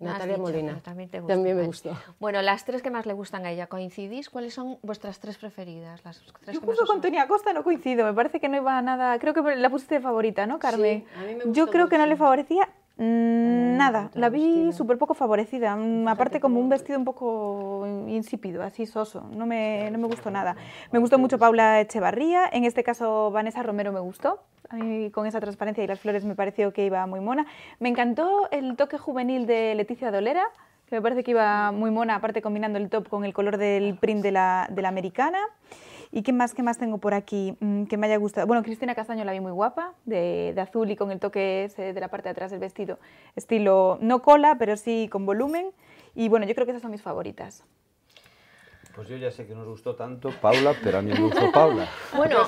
Speaker 6: Natalia Molina.
Speaker 1: también, me gustó. Bueno, las tres que más le gustan a ella, ¿coincidís? ¿Cuáles son vuestras tres preferidas? Las
Speaker 8: tres Yo justo con Tony Acosta no coincido, me parece que no iba nada. Creo que la pusiste favorita, ¿no, Carmen? Sí, a
Speaker 1: mí me gustó Yo creo
Speaker 8: que no le favorecía mm, Nada, la vi súper poco favorecida, mm, aparte como un vestido un poco insípido, así soso, no me, no me gustó nada. Me gustó mucho Paula Echevarría, en este caso Vanessa Romero me gustó, a con esa transparencia y las flores me pareció que iba muy mona. Me encantó el toque juvenil de Leticia Dolera, que me parece que iba muy mona, aparte combinando el top con el color del print de la, americana. ¿Y qué más, qué más tengo por aquí mm, que me haya gustado? Bueno, Cristina Castaño la vi muy guapa, de, azul y con el toque de la parte de atrás del vestido, estilo no cola, pero sí con volumen. Y bueno, yo creo que esas son mis favoritas.
Speaker 5: Pues yo ya sé que nos gustó tanto Paula, pero a mí me gustó Paula. Bueno,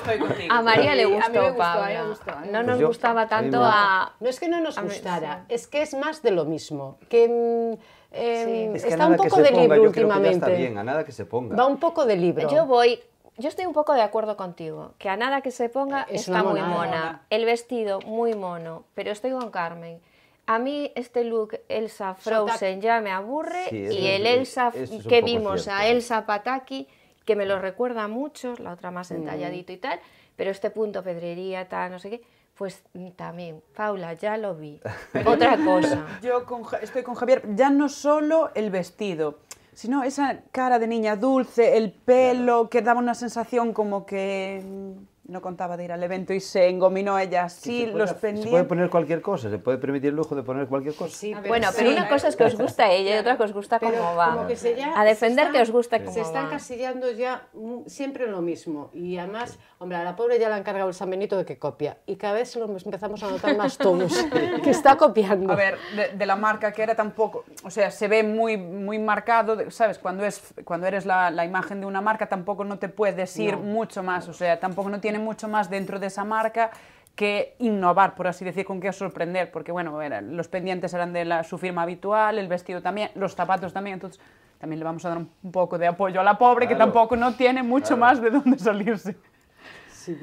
Speaker 5: a
Speaker 1: María le gustó, Paula. No
Speaker 6: nos gustaba tanto a, No es que no nos gustara, es que es más de lo mismo. Que... Mm, em, está un poco de libro últimamente. Está bien,
Speaker 5: a nada que se ponga. Va un poco de libro. Yo
Speaker 1: voy yo estoy un poco de acuerdo contigo, que a nada que se ponga eh, está muy mona. El vestido muy mono, pero estoy con Carmen a mí este look Elsa Frozen ya me aburre y el Elsa que vimos a Elsa Pataki, que me lo mm. recuerda mucho, la otra más mm. entalladito y tal, pero este punto pedrería, tal, no sé qué, pues mm, también, Paula, ya lo vi. otra cosa.
Speaker 7: Yo estoy con Javier, ya no solo el vestido, sino esa cara de niña dulce, el pelo, que daba una sensación como que no contaba de ir al evento y se engominó ella.
Speaker 1: Sí, los pendientes. Se puede
Speaker 5: poner cualquier cosa, se puede permitir el lujo de poner cualquier cosa. Sí, bueno, pero una cosa es que os
Speaker 1: gusta ella y otra que os gusta pero cómo va. que a defender que os gusta cómo Se están casillando ya
Speaker 6: siempre lo mismo. Y además, hombre, a la pobre ya la han cargado el San Benito de que copia. Y cada vez empezamos a notar más tonos que está copiando. A ver, de, la marca que era tampoco,
Speaker 7: o sea, se ve muy, muy marcado, ¿sabes? Cuando, es, cuando eres la, imagen de una marca tampoco no te puedes decir mucho más, o sea, tampoco no tiene mucho más dentro de esa marca que innovar, por así decir, con qué sorprender, porque bueno, los pendientes eran de la, su firma habitual, el vestido también, los zapatos también, entonces también le vamos a dar un poco de apoyo a la pobre que tampoco no tiene mucho más de dónde salirse.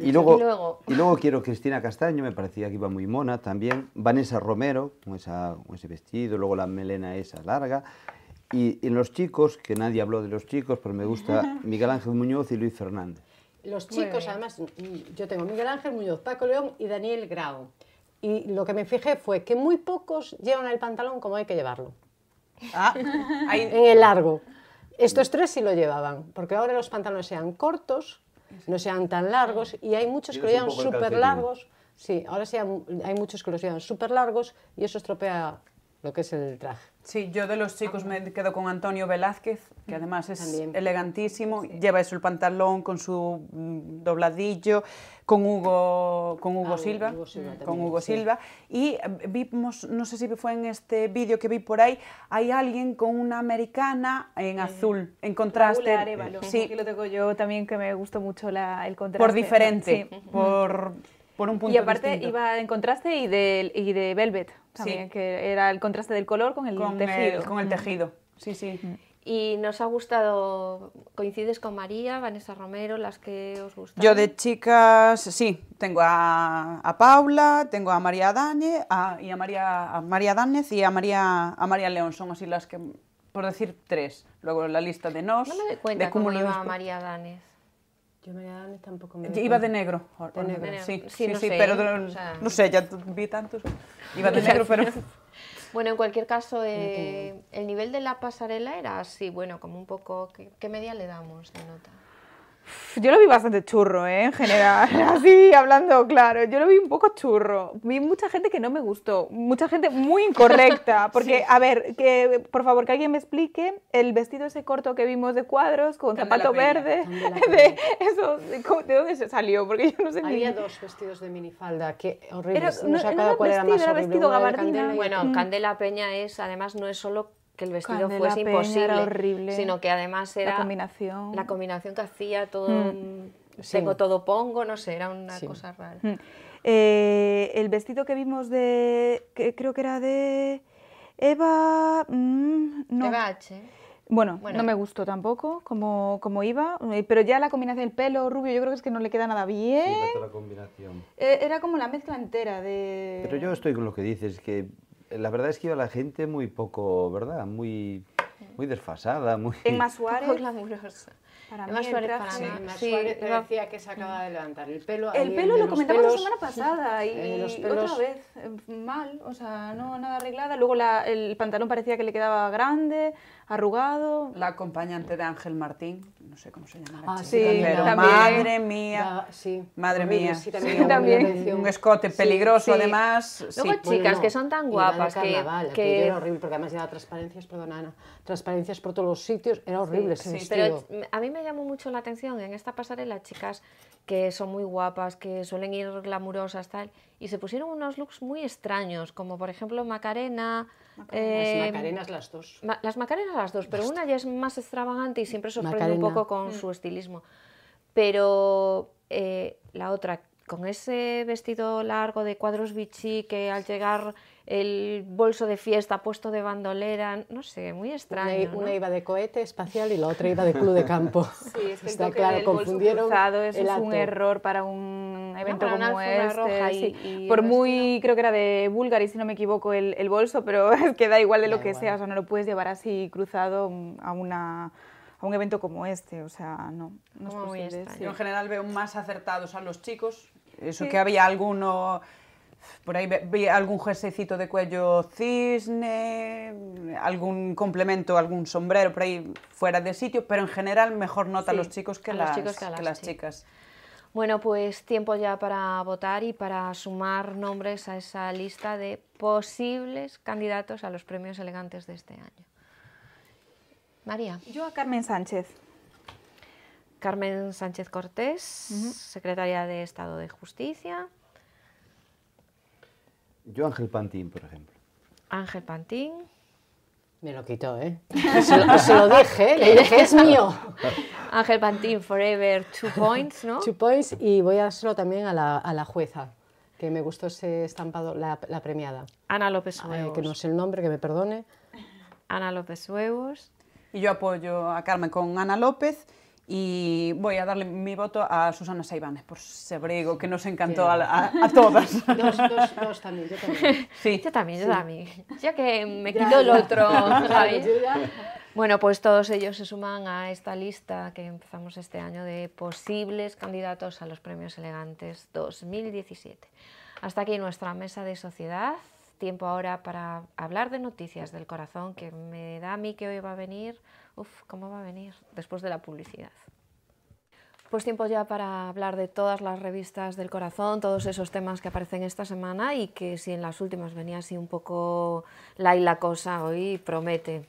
Speaker 7: y,
Speaker 5: luego, y, luego, quiero Cristina Castaño, me parecía que iba muy mona también, Vanessa Romero, con, esa, con ese vestido, luego la melena esa larga, y en los chicos, que nadie habló de los chicos, pero me gusta Miguel Ángel Muñoz y Luis Fernández
Speaker 6: los chicos, además, yo tengo Miguel Ángel Muñoz, Paco León y Daniel Grau. Y lo que me fijé fue que muy pocos llevan el pantalón como hay que llevarlo. Ah, en el largo. Estos tres sí lo llevaban, porque ahora los pantalones sean cortos, no sean tan largos, y hay muchos que lo llevan súper largos. Sí, ahora sí hay muchos que los llevan súper largos y eso estropea lo que es el traje. Sí,
Speaker 7: yo de los chicos me quedo con Antonio Velázquez, que además es elegantísimo, lleva eso el pantalón con su mm, dobladillo, con Hugo, con Hugo ah, Silva, con Hugo Silva, y eh, vimos, no sé si fue en este vídeo que vi por ahí, hay alguien con una americana en eh, azul, en contraste. sí, que lo tengo yo también que me gustó mucho el contraste. Por diferente, por y aparte
Speaker 8: iba en contraste y de, de velvet también, que era el contraste del color con el con tejido. con el mm. tejido,
Speaker 7: sí, sí. Mm.
Speaker 1: Y nos ha gustado, coincides con María, Vanessa Romero, las que os gustan. Yo
Speaker 7: de chicas, sí, tengo a, Paula, tengo a María Dane, a, y a
Speaker 1: María,
Speaker 7: María Danez y a María, a María León, son así las que, por decir tres. Luego la lista de nos. No me doy cuenta de cómo iba a María
Speaker 1: Danes. Yo me ni tampoco me... Eh, iba de negro. De negro. Sí, sí, sí, pero no sé, ya
Speaker 7: vi tantos. Iba de negro, pero...
Speaker 1: Bueno, en cualquier caso, eh, el nivel de la pasarela era así, bueno, como un poco... ¿Qué, qué media le damos de nota?
Speaker 8: Pues yo lo vi bastante churro, ¿eh? En general, así hablando claro. Yo lo vi un poco churro. Vi mucha gente que no me gustó, mucha gente muy incorrecta. Porque, a ver, que por favor que alguien me explique el vestido ese corto que vimos de cuadros con zapato verde. De,
Speaker 6: eso, de, dónde se salió? Porque yo
Speaker 8: no sé. Había
Speaker 1: dos vestidos de minifalda, que horribles. no, era vestido, más horrible. Era vestido Bueno, mm. Candela Peña es, además, no es solo que el vestido fuese imposible, horrible, sino que además era la combinación, la combinación que hacía todo, mm. tengo todo pongo, no sé, era una cosa rara. Mm. Eh, el vestido que vimos de, creo que era de Eva,
Speaker 8: mm, no. Eva H. Bueno, no me eh. gustó tampoco como, como iba, eh, pero ya la combinación del pelo rubio yo creo que es que no le queda nada bien.
Speaker 5: combinación.
Speaker 8: era como la mezcla entera de... Pero yo
Speaker 5: estoy con lo que dices, que la verdad es que iba la gente muy poco, ¿verdad? Muy, muy desfasada, muy... En
Speaker 8: para Emma para mí. Emma sí, decía
Speaker 6: que se acaba de levantar el pelo. El pelo lo comentamos la semana pasada y eh, otra vez
Speaker 8: eh, mal, o sea, no nada arreglada.
Speaker 7: Luego la, el pantalón parecía que le quedaba grande, arrugado. La acompañante de Ángel Martín, no sé cómo se llamaba. Ah, ah, sí, madre mía. sí. Madre mía. Sí, también. Un
Speaker 6: escote peligroso además. Luego chicas que son tan guapas que, que... era horrible porque además llevaba transparencias, perdón, Ana, transparencias por todos los sitios, era horrible sí vestido.
Speaker 1: Pero a mí me llamó mucho la atención en esta pasarela, chicas que son muy guapas, que suelen ir glamurosas, tal, y se pusieron unos looks muy extraños, como por ejemplo Macarena. Las eh, Macarenas las dos. las Macarenas las dos, pero una ya es más extravagante y siempre sorprende un poco con mm. su estilismo. Pero eh, la otra, con ese vestido largo de cuadros bichí que al llegar el bolso de fiesta puesto de bandolera, no sé, muy extraño. Una, iba de cohete espacial y la otra iba de club de campo. Sí, es que Está
Speaker 6: claro, es un error
Speaker 8: para un evento como este. Por muy, creo que era de Bulgari, si no me equivoco, el, bolso, pero es que da igual de lo que sea, o sea, no lo puedes llevar así cruzado a una a un evento como este, o sea, no, Yo en
Speaker 7: general veo más acertados a los chicos, eso que había alguno por ahí vi algún jerseycito de cuello cisne, algún complemento, algún sombrero por ahí fuera de sitio, pero en general mejor nota a los chicos que, a las, chicas.
Speaker 1: Bueno, pues tiempo ya para votar y para sumar nombres a esa lista de posibles candidatos a los premios elegantes de este año. María. Yo a Carmen Sánchez. Carmen Sánchez Cortés, secretaria de Estado de Justicia.
Speaker 5: Yo Ángel Pantín, por ejemplo.
Speaker 1: Ángel Pantín.
Speaker 5: Me lo quitó, ¿eh? Se lo, se
Speaker 1: dejé, le ¿eh? dije, es mío. Ángel Pantín, Forever, Two Points, ¿no? Two
Speaker 6: Points, y voy a hacerlo también a la, jueza, que me gustó ese estampado, la, premiada.
Speaker 1: Ana López Huevos. que no
Speaker 6: sé el nombre, que me perdone.
Speaker 7: Ana López Huevos. Y yo apoyo a Carmen con Ana López y voy a darle mi voto a Susana Saibanes por Sebrego, que nos encantó a, todas. Dos,
Speaker 1: dos, dos, también, yo también. Sí. Yo también, yo también. Ya que me quito el otro, ¿sabes? Bueno, pues todos ellos se suman a esta lista que empezamos este año de posibles candidatos a los Premios Elegantes 2017. Hasta aquí nuestra mesa de sociedad. Tiempo ahora para hablar de noticias del corazón, que me da a mí que hoy va a venir Uf, ¿cómo va a venir? Después de la publicidad. Pues tiempo ya para hablar de todas las revistas del corazón, todos esos temas que aparecen esta semana y que si en las últimas venía así un poco la y la cosa, hoy promete.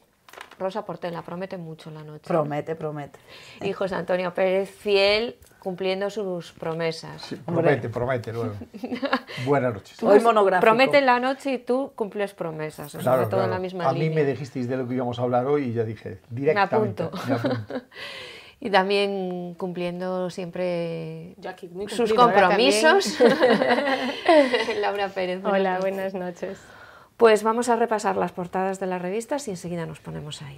Speaker 1: Rosa Portela, promete mucho la noche. Promete, promete. Y José Antonio Pérez, fiel cumpliendo sus promesas. promete,
Speaker 9: promete luego. Buenas noches. Hoy pues monográfico. Promete
Speaker 1: la noche y tú cumples promesas, sobre todo la misma a mí me
Speaker 9: dijisteis de lo que íbamos a hablar hoy y ya dije, directamente. Me apunto.
Speaker 1: y también cumpliendo siempre sus ¿eh? compromisos. Laura Pérez. Hola, buenas noches. Pues vamos a repasar las portadas de las revistas y enseguida nos ponemos ahí.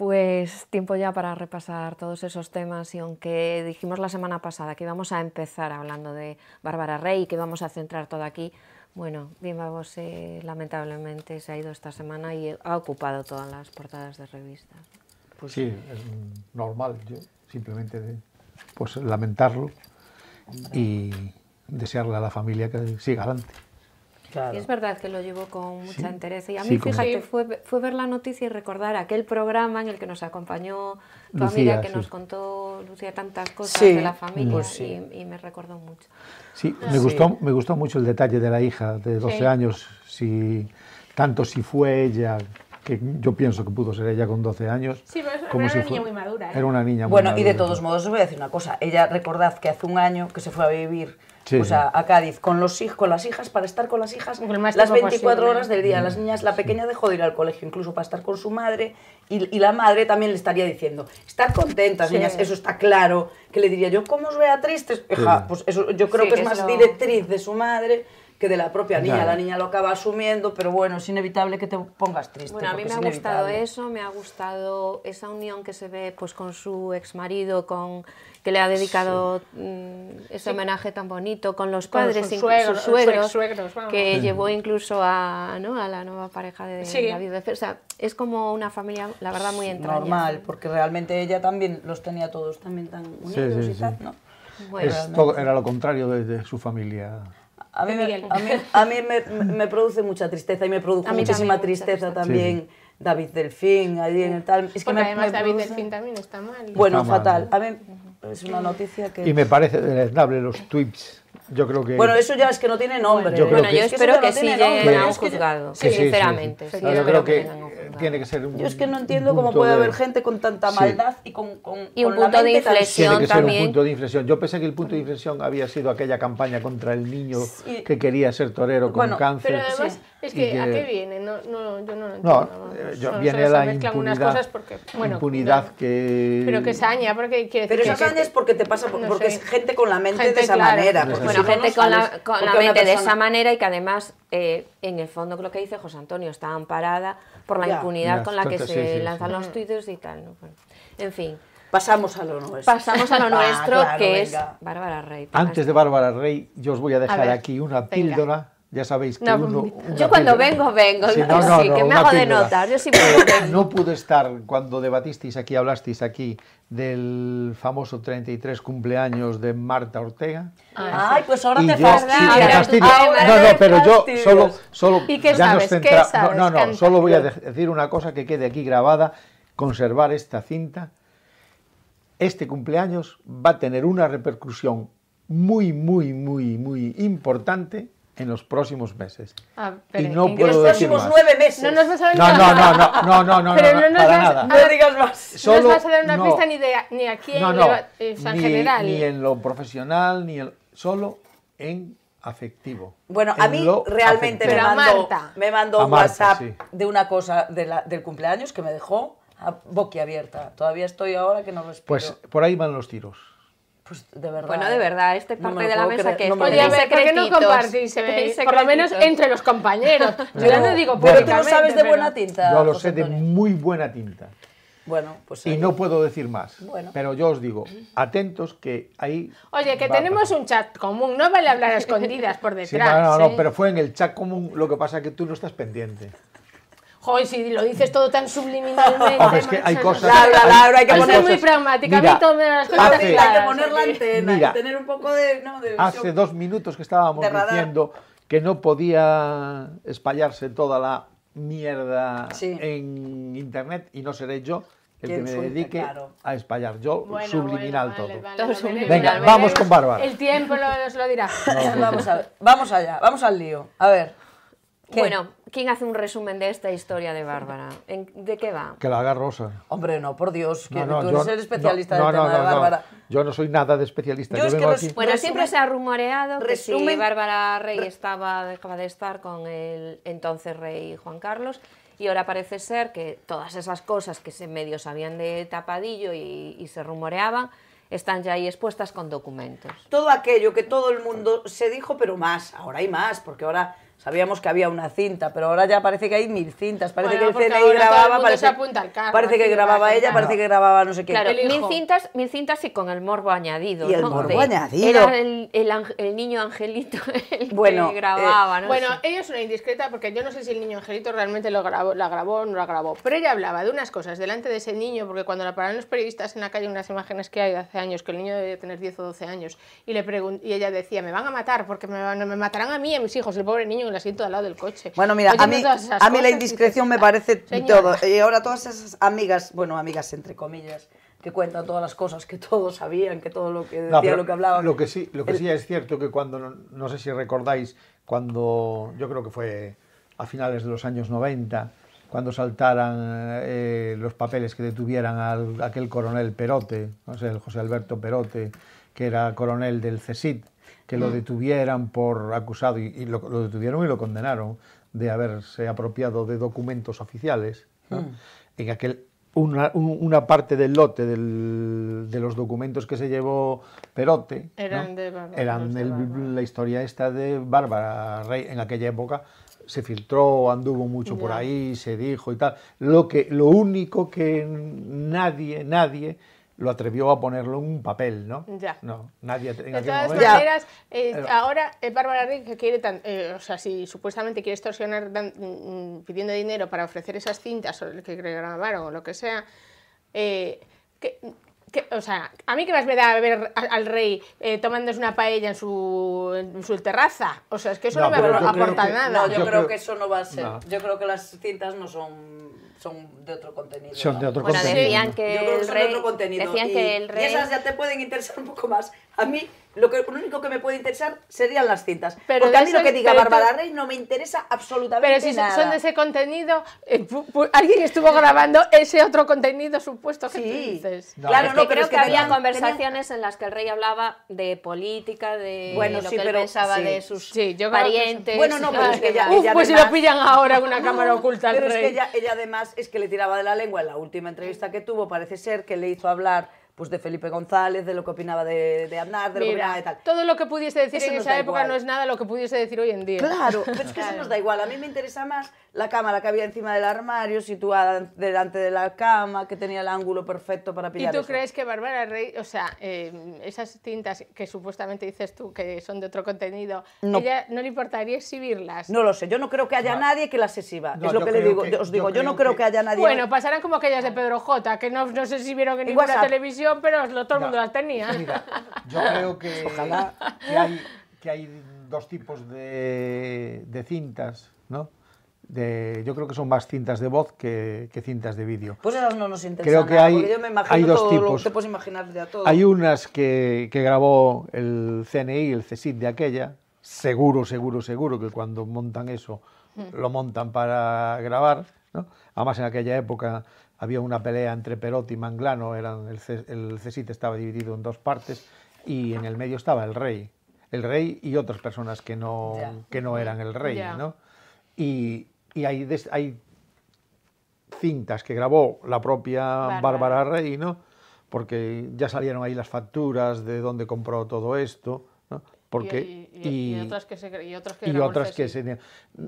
Speaker 1: Pues tiempo ya para repasar todos esos temas y aunque dijimos la semana pasada que íbamos a empezar hablando de Bárbara Rey y que íbamos a centrar todo aquí, bueno, Bimba Bosé eh, lamentablemente se ha ido esta semana y ha ocupado todas las portadas de revistas.
Speaker 9: Pues sí, es normal, yo simplemente pues lamentarlo y desearle a la familia que siga adelante.
Speaker 1: Y es verdad que lo llevo con mucha interés. Y a mí, fíjate, fue, ver la noticia y recordar aquel programa en el que nos acompañó tu que nos contó, Lucía, tantas cosas de la familia pues y, me recordó mucho. Sí, ah, me, Gustó,
Speaker 9: me gustó mucho el detalle de la hija de 12 años, si, tanto si fue ella que yo pienso que pudo ser ella con 12 años. como era si una niña muy madura. ¿eh? Era una niña muy Bueno, y de todos
Speaker 10: modos os voy a decir una cosa. Ella, recordad que hace un año que se fue a vivir o sea, a Cádiz, con, los, con las hijas, para estar con las hijas
Speaker 11: las 24 horas del día. Las mm,
Speaker 10: niñas, la pequeña dejó de ir al colegio incluso para estar con su madre y, y la madre también le estaría diciendo, estar contentas, niñas, eso está claro. Que le diría yo, ¿cómo os vea tristes? pues eso yo creo que es, más directriz de su madre que de la propia niña. La niña lo acaba asumiendo, pero bueno, es inevitable que te pongas triste. Bueno, a mí me ha gustado
Speaker 1: eso, me ha gustado esa unión que se ve pues con su ex marido, con que le ha dedicado mm, ese homenaje tan bonito con los padres, y suegros, que llevó incluso a, a, la nueva pareja de David es como una familia, la verdad, muy entrañable. Normal, porque realmente ella también los
Speaker 10: tenía todos también tan unidos
Speaker 9: era lo contrario de, su familia.
Speaker 10: A mí, me, a mí, me, produce mucha tristeza y me produce muchísima tristeza, también. David Delfín, allí en el tal. Es que además David Delfín
Speaker 11: también está mal.
Speaker 10: Bueno, fatal. A ver es una noticia que... Y me
Speaker 9: parece deleznable los tweets. Yo creo que... Bueno, eso
Speaker 10: ya es que no tiene nombre. Yo bueno, yo espero que, sí lleguen juzgado, sinceramente. Sí, yo, creo que,
Speaker 9: eh, tiene que ser un Yo es que no entiendo cómo puede haber
Speaker 10: gente con tanta maldad y con, y un punto
Speaker 11: de inflexión tiene que Ser un punto
Speaker 9: de inflexión. Yo pensé que el punto de inflexión había sido aquella campaña contra el niño que quería ser torero con cáncer. Es que, ¿a qué
Speaker 11: viene? No, no, yo no lo entiendo. No, eh, yo, viene la impunidad,
Speaker 9: que... Pero que
Speaker 11: saña, porque
Speaker 10: quiere decir Pero esa saña es porque te pasa, porque, es gente con la mente de esa manera.
Speaker 1: bueno, gente con la, con mente de esa manera y que además, eh, en el fondo, lo que dice José Antonio, está amparada por la impunidad con la que se lanzan los mm. tweets y tal. en fin. Pasamos a lo nuestro. Pasamos a lo ah, nuestro, que es Bárbara Rey.
Speaker 9: Antes de Bárbara Rey, yo os voy a dejar aquí una píldora ya sabéis que uno... Yo cuando vengo,
Speaker 1: vengo. Sí, no, que me hago de notas. Yo
Speaker 9: no pude estar cuando debatisteis aquí, hablasteis aquí del famoso 33 cumpleaños de Marta Ortega. Ah, Ay, pues ahora te, yo, fastidio, fastidio. no, no, pero yo solo... solo ¿Y qué ya sabes? ¿Qué No, no, solo voy a decir una cosa que quede aquí grabada. Conservar esta cinta. Este cumpleaños va a tener una repercusión muy, muy, muy, muy importante en los próximos meses.
Speaker 11: Ah, pero y no en
Speaker 9: puedo los próximos nueve
Speaker 11: meses. No nos vas a dar no, no, no, no, no, no, no,
Speaker 9: pero no, no, digas más. no nos vas a dar una pista
Speaker 11: ni, de, ni aquí en, eh, ni, general. Ni
Speaker 9: en lo profesional, ni en, solo en afectivo. Bueno, a mí realmente me
Speaker 10: mandó, me mandó un WhatsApp de una cosa de la, del cumpleaños que me dejó ah, boquiabierta. Todavía estoy ahora que no lo respiro. Pues
Speaker 9: por ahí van los tiros.
Speaker 11: Pues de
Speaker 1: verdad. Bueno, ¿eh? de verdad, este parte de la mesa que es. No Oye, a ver, ¿por qué no compartís? Eh? Por lo menos entre
Speaker 11: los compañeros. Yo ya no digo Pero tú lo sabes de buena tinta. Yo lo sé de
Speaker 9: muy buena tinta. Bueno, pues y no puedo decir más. Bueno. Pero yo os digo, atentos que ahí.
Speaker 11: Oye, que tenemos un chat común, no vale hablar a escondidas por detrás. no, no, no, ¿eh? pero
Speaker 9: fue en el chat común, lo que pasa es que tú no estás pendiente.
Speaker 11: Joder, si lo dices todo tan subliminalmente. es que hay cosas. Laura, Laura, hay que poner. muy pragmática. Mira, a mí cosas Hay que poner la antena y tener un poco de. hace
Speaker 9: dos minutos que estábamos diciendo que no podía espallarse toda la mierda en internet y no seré yo el que me dedique a espallar yo subliminal todo. Venga, vamos con Bárbara. El
Speaker 1: tiempo lo, lo dirá. vamos, allá, vamos al lío. A ver. Bueno, ¿Quién hace un resumen de esta historia de Bárbara? ¿De qué va?
Speaker 9: Que la haga Rosa.
Speaker 10: Hombre, no, por Dios, que no, tú eres
Speaker 9: especialista del tema de Bárbara. Yo no soy nada de especialista. Yo
Speaker 1: Bueno, siempre se ha rumoreado que Bárbara Rey estaba, dejaba de estar con el entonces rey Juan Carlos, y ahora parece ser que todas esas cosas que se medio sabían de tapadillo y, y se rumoreaban, están ya ahí expuestas con documentos.
Speaker 10: Todo aquello que todo el mundo se dijo, pero más, ahora hay más, porque ahora Sabíamos que había una cinta, pero ahora ya parece que hay mil cintas. Parece que el grababa,
Speaker 1: parece, que grababa ella, parece
Speaker 10: que grababa no sé qué. mil
Speaker 1: cintas, mil cintas y con el morbo añadido. Y el morbo añadido. Era el, niño angelito el que eh, grababa. bueno,
Speaker 11: ella es una indiscreta porque yo no sé si el niño angelito realmente lo grabó, la grabó o no la grabó. Pero ella hablaba de unas cosas delante de ese niño, porque cuando la pararon los periodistas en la calle, unas imágenes que hay de hace años, que el niño debía tener 10 o 12 años, y, le y ella decía, me van a matar porque me, me matarán a mí y a mis hijos, el pobre niño el al lado del coche. Bueno, mira, a mí, la indiscreción
Speaker 10: me parece ah, todo. Y ahora todas esas amigas, bueno, amigas entre comillas, que cuentan todas las cosas que todos sabían, que todo lo que lo que hablaban. Lo
Speaker 9: que sí, lo que sí es cierto que cuando, no sé si recordáis, cuando yo creo que fue a finales de los años 90, cuando saltaran eh, los papeles que detuvieran a aquel coronel Perote, no sé, el José Alberto Perote, que era coronel del CESID, que lo mm. detuvieran por acusado y, lo, detuvieron y lo condenaron de haberse apropiado de documentos oficiales. Mm. En aquel una, parte del lote de los documentos que se llevó Perote eran, de Bárbara, eran la historia esta de Bárbara Rey en aquella época se filtró, anduvo mucho por ahí, se dijo y tal. Lo que lo único que nadie nadie lo atrevió a ponerlo en un papel, ¿no? Ya. No, nadie en De todas maneras,
Speaker 11: eh, ahora el eh, Bárbara rey que quiere, tan, eh, o sea, si supuestamente quiere extorsionar mm, pidiendo dinero para ofrecer esas cintas o que grabaron o lo que sea, que, o sea, a mí que más me da ver al, rey rey tomándose una paella en su, terraza. O sea, es que
Speaker 1: eso no, me aporta nada. No, yo, creo, que eso no va a ser.
Speaker 10: Yo creo que las cintas no son son de otro contenido. Son de otro contenido. Decían que Yo el rey... y esas ya te pueden interesar un poco más. A mí lo, que, lo único que me puede interesar serían las cintas. Pero Porque a mí lo que diga Bárbara
Speaker 11: Rey no me interesa absolutamente pero si son de ese contenido, eh, alguien estuvo grabando ese otro contenido supuesto que dices. claro,
Speaker 10: no,
Speaker 1: creo que, había conversaciones en las que el rey hablaba de política, de bueno, lo que pensaba de sus
Speaker 11: parientes. Bueno, no, pero pues si lo pillan ahora en una cámara oculta al rey. Pero
Speaker 1: que ella
Speaker 10: además es que le tiraba de la lengua en la última entrevista que tuvo, parece ser que le hizo hablar pues, de Felipe González, de lo que opinaba de, de de lo que tal.
Speaker 11: Todo lo que pudiese decir en esa época no es nada lo
Speaker 10: que pudiese decir hoy en día. Claro, pero es que eso nos da igual. A mí me interesa más la cámara que había encima del armario, situada delante de la cama, que tenía el ángulo perfecto para pillar ¿Y tú
Speaker 11: crees que Bárbara Rey, o sea, em, esas tintas que supuestamente dices tú que son de otro contenido, no. ella no le importaría exhibirlas? No lo
Speaker 10: sé, yo no creo que
Speaker 11: haya nadie que las exhiba.
Speaker 10: es lo que le digo, os digo, yo, no
Speaker 11: creo que... haya nadie. Bueno, pasarán como aquellas de Pedro J, que no, no se exhibieron en ninguna televisión pero lo, todo el mundo las tenía.
Speaker 9: yo creo que, Ojalá. que, hay, que hay dos tipos de, de cintas, ¿no? yo creo que son más cintas de voz que, cintas de vídeo. Pues esas no nos interesan. Creo que hay, yo me imagino hay dos tipos. Hay unas que, grabó el CNI, el CSIT de aquella. Seguro, seguro, seguro que cuando montan eso, mm. lo montan para grabar. ¿no? Además, en aquella época había una pelea entre Perotti y Manglano, eran, el, el estaba dividido en dos partes y en el medio estaba el rey, el rey y otras personas que no, que no eran el rey, ¿no? Y, y hay, cintas que grabó la propia Bárbara, Rey, Porque ya salieron ahí las facturas de dónde compró todo esto, ¿no? Porque, y, otras
Speaker 11: que se... Y que, otras que
Speaker 9: se...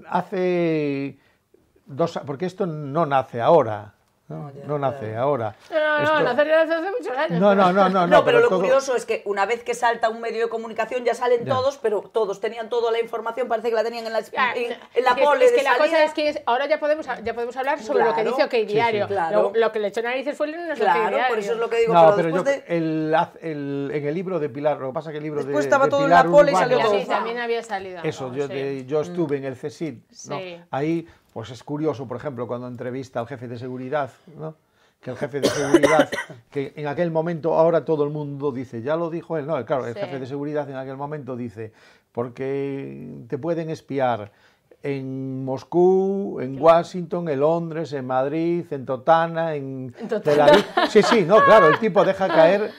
Speaker 9: Hace dos... Porque esto no nace ahora, no, no, nace ahora. No, no, Esto... no, nace
Speaker 11: hace muchos años. No, no, no, no.
Speaker 9: no pero, lo curioso
Speaker 10: es que una vez que salta un medio de comunicación ya salen todos, pero todos tenían toda la información, parece que la tenían en la, en, la pole. Es, que la cosa es
Speaker 11: que ahora ya podemos, ya podemos hablar sobre lo que dice OK Diario. Claro. Lo, que le echó narices fue el no claro, por eso es lo que digo. No, pero, yo,
Speaker 9: el, en el libro de Pilar, lo que pasa es que el libro de Pilar... Después estaba todo en la pole y salió todo. Sí, también
Speaker 11: había salido. Eso, yo,
Speaker 9: estuve mm. en el Sí. Ahí pues es curioso, por ejemplo, cuando entrevista al jefe de seguridad, ¿no? que el jefe de seguridad, que en aquel momento, ahora todo el mundo dice, ya lo dijo él, no, claro, el jefe de seguridad en aquel momento dice, porque te pueden espiar en Moscú, en Washington, en Londres, en Madrid, en Totana, en, ¿En Sí, sí, no, claro, el tipo deja caer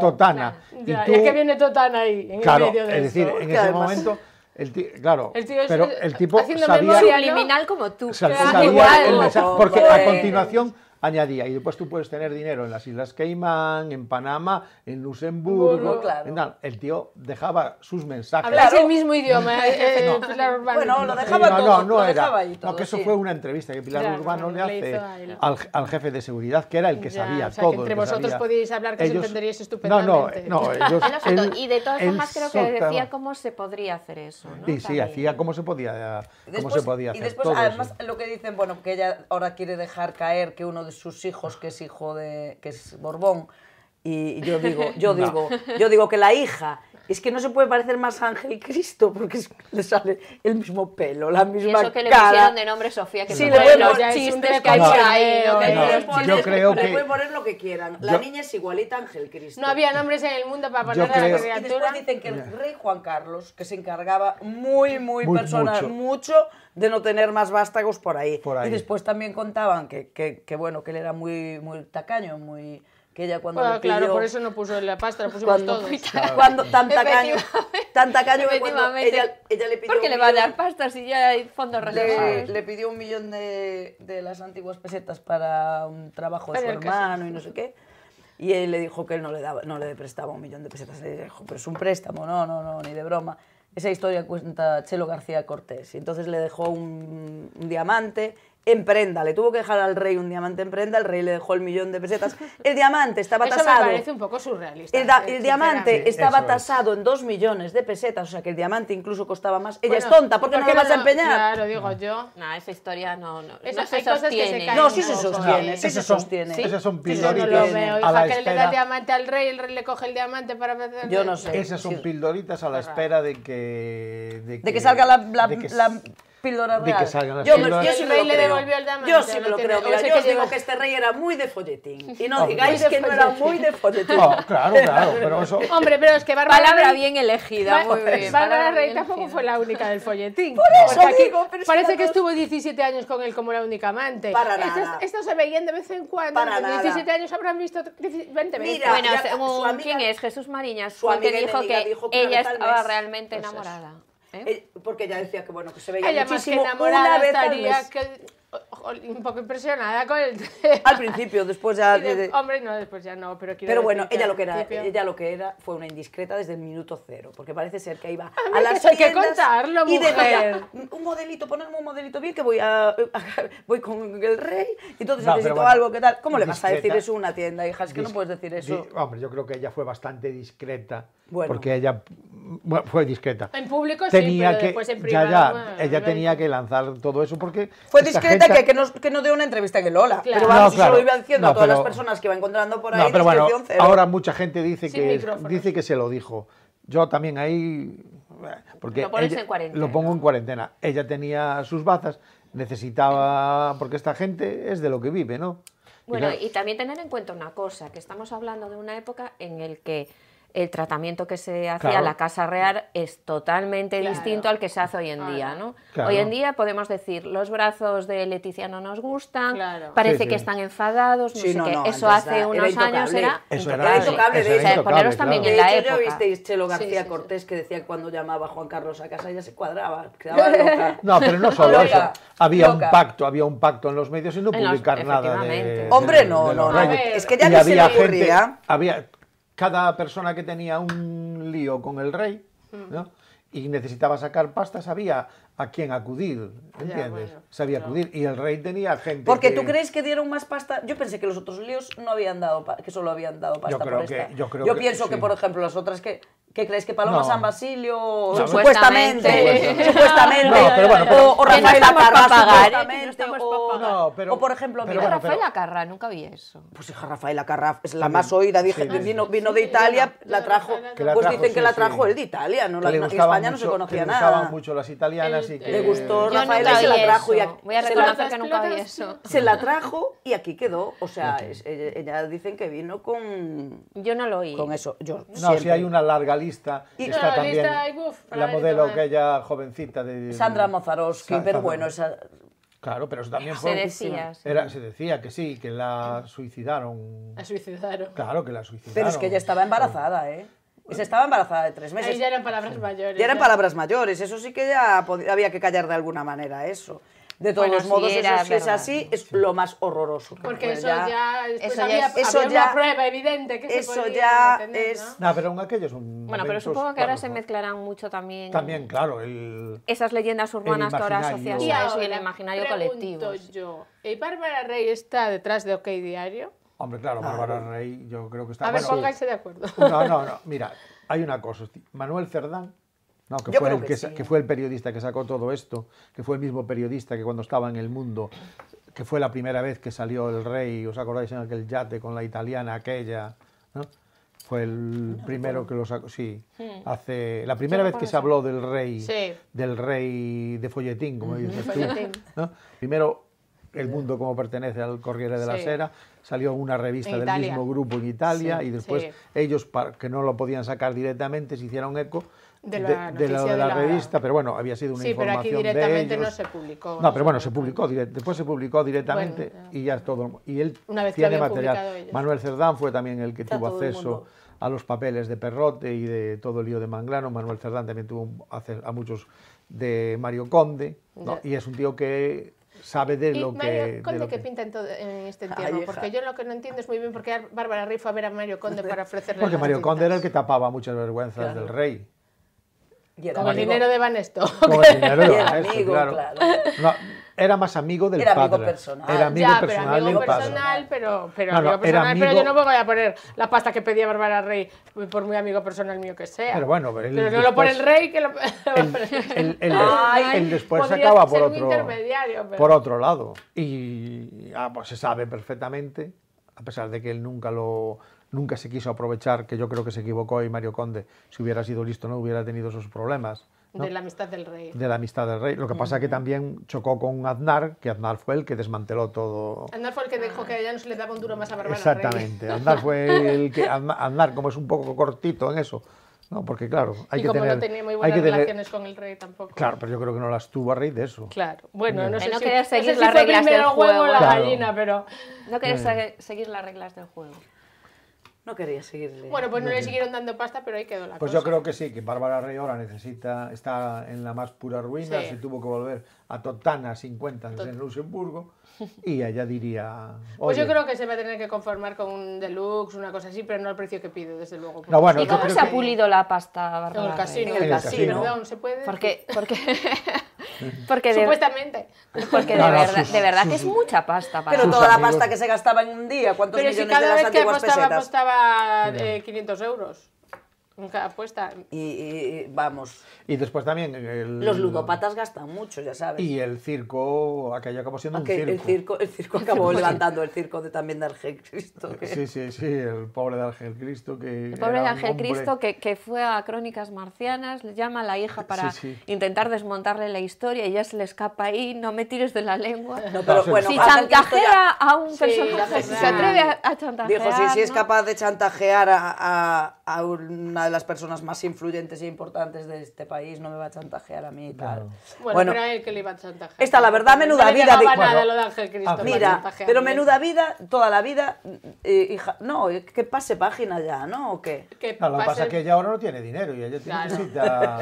Speaker 9: Totana. y es que
Speaker 11: viene Totana ahí, en el medio de Es decir, en ese momento
Speaker 9: el tío, claro, el tío es, pero el tipo haciendo sabía, memoria liminal
Speaker 11: como tú. Sabía, claro, sabía igual, el mensaje, porque a pues. continuación
Speaker 9: añadía. Y después tú puedes tener dinero en las Islas Caimán, en Panamá, en Luxemburgo. Claro. El tío dejaba sus mensajes. Hablas el mismo idioma.
Speaker 11: Eh, no. Eh, bueno, lo
Speaker 9: dejaba todo. No, no, era. no, que eso fue una entrevista que Pilar Urbano le hace al, jefe de seguridad, que era el que sabía o todo. Que entre vosotros podíais hablar, que se entenderíais estupendamente. No, no, eh, no. y de todas formas creo que decía
Speaker 1: cómo se podría hacer eso. Sí,
Speaker 9: sí, hacía cómo se podía, cómo se podía hacer. Y después, además,
Speaker 10: lo que dicen, bueno, que ella ahora quiere dejar caer que uno de sus hijos, que es hijo de, que es Borbón, y yo digo, yo digo, yo digo que la hija es que no se puede parecer más a Ángel Cristo porque le sale el mismo pelo, la misma cara. eso que le pusieron
Speaker 1: de nombre Sofía, que sí, le ponen los chistes que
Speaker 10: hay yo creo que... Le pueden poner lo que quieran. La niña es igualita a Ángel Cristo. No había nombres
Speaker 11: en el mundo para
Speaker 2: ponerle a la criatura. Y después
Speaker 10: dicen que el rey Juan Carlos, que se encargaba muy, muy, personal, mucho. de no tener más vástagos por ahí. Y después también contaban que, bueno, que él era muy tacaño, muy que ella cuando ah, pidió, claro, por eso
Speaker 11: no puso la pasta, la pusimos cuando, todos. Cuando tanta caña tanta caña cuando ella, ella le
Speaker 10: pidió Porque le va a dar
Speaker 1: pasta si ya hay fondos reservados. Le,
Speaker 10: pidió un millón de, de, las antiguas pesetas para un trabajo de su hermano y no sé qué. Y él le dijo que él no le, daba, no le prestaba un millón de pesetas. Le dijo, pero es un préstamo, no, no, no, ni de broma. Esa historia cuenta Chelo García Cortés. Y entonces le dejó un, un diamante en prenda. Le tuvo que dejar al rey un diamante en prenda, el rey le dejó el millón de pesetas. El diamante estaba eso tasado. Me parece
Speaker 11: un poco surrealista. El,
Speaker 10: eh, diamante estaba tasado en dos millones de pesetas, o sea que el diamante incluso costaba más. Ella es tonta, ¿por qué no lo vas a empeñar? Claro, digo
Speaker 1: yo. No, esa historia no, no, eso, se sostiene.
Speaker 9: no, sí se sostiene, sí se sostiene. son pildoritas. no que le da
Speaker 11: diamante al rey, el rey le coge el diamante para. Yo no sé. Esas son pildoritas a la espera
Speaker 9: de que. De que, salga la
Speaker 11: y que salgan yo, Yo sí me lo le devolvió el Yo sí me lo creo.
Speaker 10: os digo que este rey era muy de folletín. Y no digáis que no era muy de folletín.
Speaker 12: claro,
Speaker 11: claro, pero eso... Hombre, pero es que Palabra bien elegida, muy Bárbara Rey tampoco fue la única del folletín. Por eso digo, Parece que estuvo 17 años con él como la única amante. Para nada. Esto se veían de vez en cuando. Para 17 años habrán visto 20 veces. Mira, bueno, según
Speaker 1: quién es, Jesús Mariñas, su dijo que ella estaba realmente enamorada. ¿Eh? Eh,
Speaker 10: porque ella decía que
Speaker 11: bueno, que se veía muchísimo más que una vez estaría Que, un poco impresionada con el Al principio, después ya... Hombre, no, después ya no, pero Pero bueno, ella lo, que era, ella
Speaker 10: lo que era fue una indiscreta desde el minuto cero, porque parece ser que iba a, a las hay que contarlo, y un modelito, ponerme un modelito bien, que voy a, voy con el rey,
Speaker 9: y entonces necesito algo, que tal? ¿Cómo le vas a decir eso a
Speaker 10: una tienda, hija? Es que no puedes decir eso.
Speaker 9: Hombre, yo creo que ella fue bastante discreta porque ella fue discreta. En
Speaker 10: público tenía sí, pero que, en privado, Ya, ya, ella tenía
Speaker 9: que lanzar todo eso porque... Fue discreta que, que,
Speaker 10: no, que no dio una entrevista en Lola.
Speaker 9: Pero se lo iba diciendo a todas las personas
Speaker 10: que iba encontrando por ahí. pero ahora
Speaker 9: mucha gente dice que, dice que se lo dijo. Yo también ahí... Porque lo pones en cuarentena. pongo en cuarentena. Ella tenía sus bazas, necesitaba... Porque esta gente es de lo que vive, ¿no? Bueno, y,
Speaker 1: y también tener en cuenta una cosa, que estamos hablando de una época en el que el tratamiento que se hacía en a la Casa Real es totalmente distinto al que se hace hoy en día. ¿no? Hoy en día podemos decir, los brazos de Leticia no nos gustan, parece que están enfadados, no sé qué. eso hace unos años era, eso era intocable.
Speaker 10: también en la de hecho, ya visteis Chelo García Cortés que decía que cuando llamaba a Juan Carlos a casa ya se cuadraba, quedaba loca.
Speaker 12: No, pero no solo eso. Había un pacto,
Speaker 9: había un pacto en los medios y no publicar nada de... Hombre, no, no, no. Es que ya le se Había cada persona que tenía un lío con el rey, mm. y necesitaba sacar pasta, sabía a quién acudir, ¿entiendes? Sabía acudir y el rey tenía gente. Porque tú crees
Speaker 10: que dieron más pasta. Yo pensé que los otros líos no habían dado, que solo habían dado pasta. Yo creo que, yo, creo pienso que por ejemplo las otras que ¿Qué crees? ¿Que Paloma San Basilio? supuestamente. Supuestamente. o, Rafael ¿eh? supuestamente.
Speaker 1: O, pero, o, por ejemplo, mira, Rafael Acarra, nunca vi eso. Pues
Speaker 10: hija, Rafael Acarra es la más oída. Dije, vino, de Italia, la trajo. La pues trajo pues dicen que la trajo él de Italia, no la, en España no se conocía nada. Le gustaban
Speaker 9: mucho las italianas le gustó se
Speaker 10: la trajo. Y Voy a reconocer que
Speaker 12: nunca vi eso.
Speaker 10: Se la trajo y aquí quedó. O sea, eh, ella dicen que vino con... Yo no lo oí. Con eso.
Speaker 9: no, si hay una larga lista. está también la modelo que ella jovencita de... Sandra Mozarowski,
Speaker 10: pero bueno, esa...
Speaker 9: Claro, pero eso también fue. Se decía. Era, se decía que sí, que la suicidaron.
Speaker 10: La suicidaron.
Speaker 9: Claro, que la suicidaron. Pero es que ella
Speaker 10: estaba embarazada, ¿eh? Y pues se estaba embarazada de tres meses. ya eran palabras mayores. Ya eran palabras
Speaker 9: mayores, eso sí que
Speaker 10: ya había que callar de alguna manera eso. De todos modos, eso, si es así, es lo más
Speaker 9: horroroso. Porque eso ya,
Speaker 10: eso ya, es, una prueba
Speaker 1: evidente que eso ya es. ¿no? pero aún
Speaker 9: aquello es un. Bueno, pero supongo que ahora se
Speaker 1: mezclarán mucho también. También,
Speaker 9: claro. El, esas leyendas urbanas que ahora asocian a
Speaker 1: eso y el imaginario colectivo. yo, ¿y Bárbara
Speaker 11: Rey está detrás de OK Diario?
Speaker 9: Hombre, claro, Bárbara Rey, yo creo que está... A ver, de acuerdo. No, no, no, mira, hay una cosa. Manuel Cerdán, que, ¿eh? fue el, periodista que sacó todo esto, que fue el mismo periodista que cuando estaba en el mundo, que fue la primera vez que salió el rey, ¿os acordáis en aquel yate con la italiana aquella? ¿no? Fue el primero que lo sacó, sí, hmm. Hace, la primera vez que se habló del rey, del rey de folletín, como dices tú. Primero el mundo como pertenece al Corriere de la Sera, salió una revista del mismo grupo en Italia y después ellos, que no lo podían sacar directamente, se hicieron eco de, la, de, la, revista, pero bueno, había sido una sí, información pero aquí directamente no se
Speaker 12: publicó. No,
Speaker 9: pero bueno, se publicó, después se publicó directamente y ya todo. Y él tiene material. Manuel Cerdán fue también el que tuvo acceso a los papeles de Perrote y de todo el lío de Manglano. Manuel Cerdán también tuvo acceso a muchos de Mario Conde, y es un tío que sabe de y, lo Mario Conde, que...
Speaker 11: pinta en, todo, este entierro? porque yo lo que no entiendo es muy bien por qué Bárbara fue a ver a Mario Conde para ofrecerle Porque Mario
Speaker 9: Conde era el que tapaba muchas vergüenzas del rey. Como el dinero de
Speaker 11: Van Stock. dinero de claro.
Speaker 9: era más amigo del era padre. Amigo personal. Era amigo ya, personal pero amigo personal,
Speaker 11: Pero, pero, amigo personal, pero yo no me voy a poner la pasta que pedía Bárbara Rey pues, por muy amigo personal mío que sea. Pero bueno,
Speaker 9: pero, él pero no lo pone el rey
Speaker 11: que lo... el, el, después se acaba por otro, por
Speaker 9: otro lado. Y ah, pues se sabe perfectamente, a pesar de que él nunca lo nunca se quiso aprovechar, que yo creo que se equivocó y Mario Conde, si hubiera sido listo, no hubiera tenido esos problemas.
Speaker 11: De la amistad del rey. De
Speaker 9: la amistad del rey. Lo que pasa es que también chocó con Aznar, que Aznar fue el que desmanteló todo.
Speaker 11: Aznar fue el que dijo que ya no se le daba un duro más a Barbara. Exactamente.
Speaker 9: Aznar fue el que. Aznar, como es un poco cortito en eso. No, porque claro, hay y que como tener, no tenía muy buenas relaciones
Speaker 11: con el rey tampoco.
Speaker 9: Claro, pero yo creo que no las tuvo a raíz de eso.
Speaker 11: Claro. Bueno,
Speaker 9: no,
Speaker 1: sé, si, no fue primero la
Speaker 9: gallina, pero no quería
Speaker 1: seguir las reglas del juego.
Speaker 10: No quería seguirle. Bueno, pues
Speaker 9: no, le
Speaker 11: siguieron dando pasta, pero ahí quedó la pues cosa. Pues yo
Speaker 9: creo que sí, que Bárbara Rey necesita, está en la más pura ruina, se tuvo que volver a Totana 50 en Luxemburgo y allá diría... Pues yo creo
Speaker 11: que se va a tener que conformar con un deluxe, una cosa así, pero no al precio que pide, desde luego. ¿Y cómo se ha pulido
Speaker 1: la pasta, Bárbara? En el casino. En el casino. ¿se puede? Porque, porque... Porque Supuestamente. Porque de, verdad, que es mucha pasta. pero toda
Speaker 10: la pasta que se gastaba en un
Speaker 11: día, ¿cuántos pero si cada vez que apostaba, apostaba eh, 500 euros. Nunca apuesta.
Speaker 9: Y, vamos. Y después también. los ludópatas
Speaker 10: gastan mucho, ya sabes. Y el
Speaker 9: circo, aquello acabó siendo un circo. El circo, el circo acabó levantando
Speaker 10: el circo de, también de Argel Cristo.
Speaker 9: Sí, sí, sí, el pobre de Ángel Cristo. Que el pobre de Ángel Cristo
Speaker 1: que, fue a Crónicas Marcianas, le llama a la hija para intentar desmontarle la historia y ya se le escapa ahí, no me tires de la lengua. si chantajea a un personaje, si se atreve a, chantajear. Dijo, sí, si es
Speaker 10: capaz de chantajear a a una de las personas más influyentes e importantes de este país no me va a chantajear a mí y tal.
Speaker 11: Bueno, pero era él que le iba a chantajear. Esta, la verdad, menuda no vida. Nada lo de Ángel Cristo, mira, pero menuda
Speaker 10: vida, toda la vida, eh, hija, no, eh, que pase página ya, ¿no? ¿O qué? lo
Speaker 11: que pasa es que ella
Speaker 9: ahora no tiene dinero y ella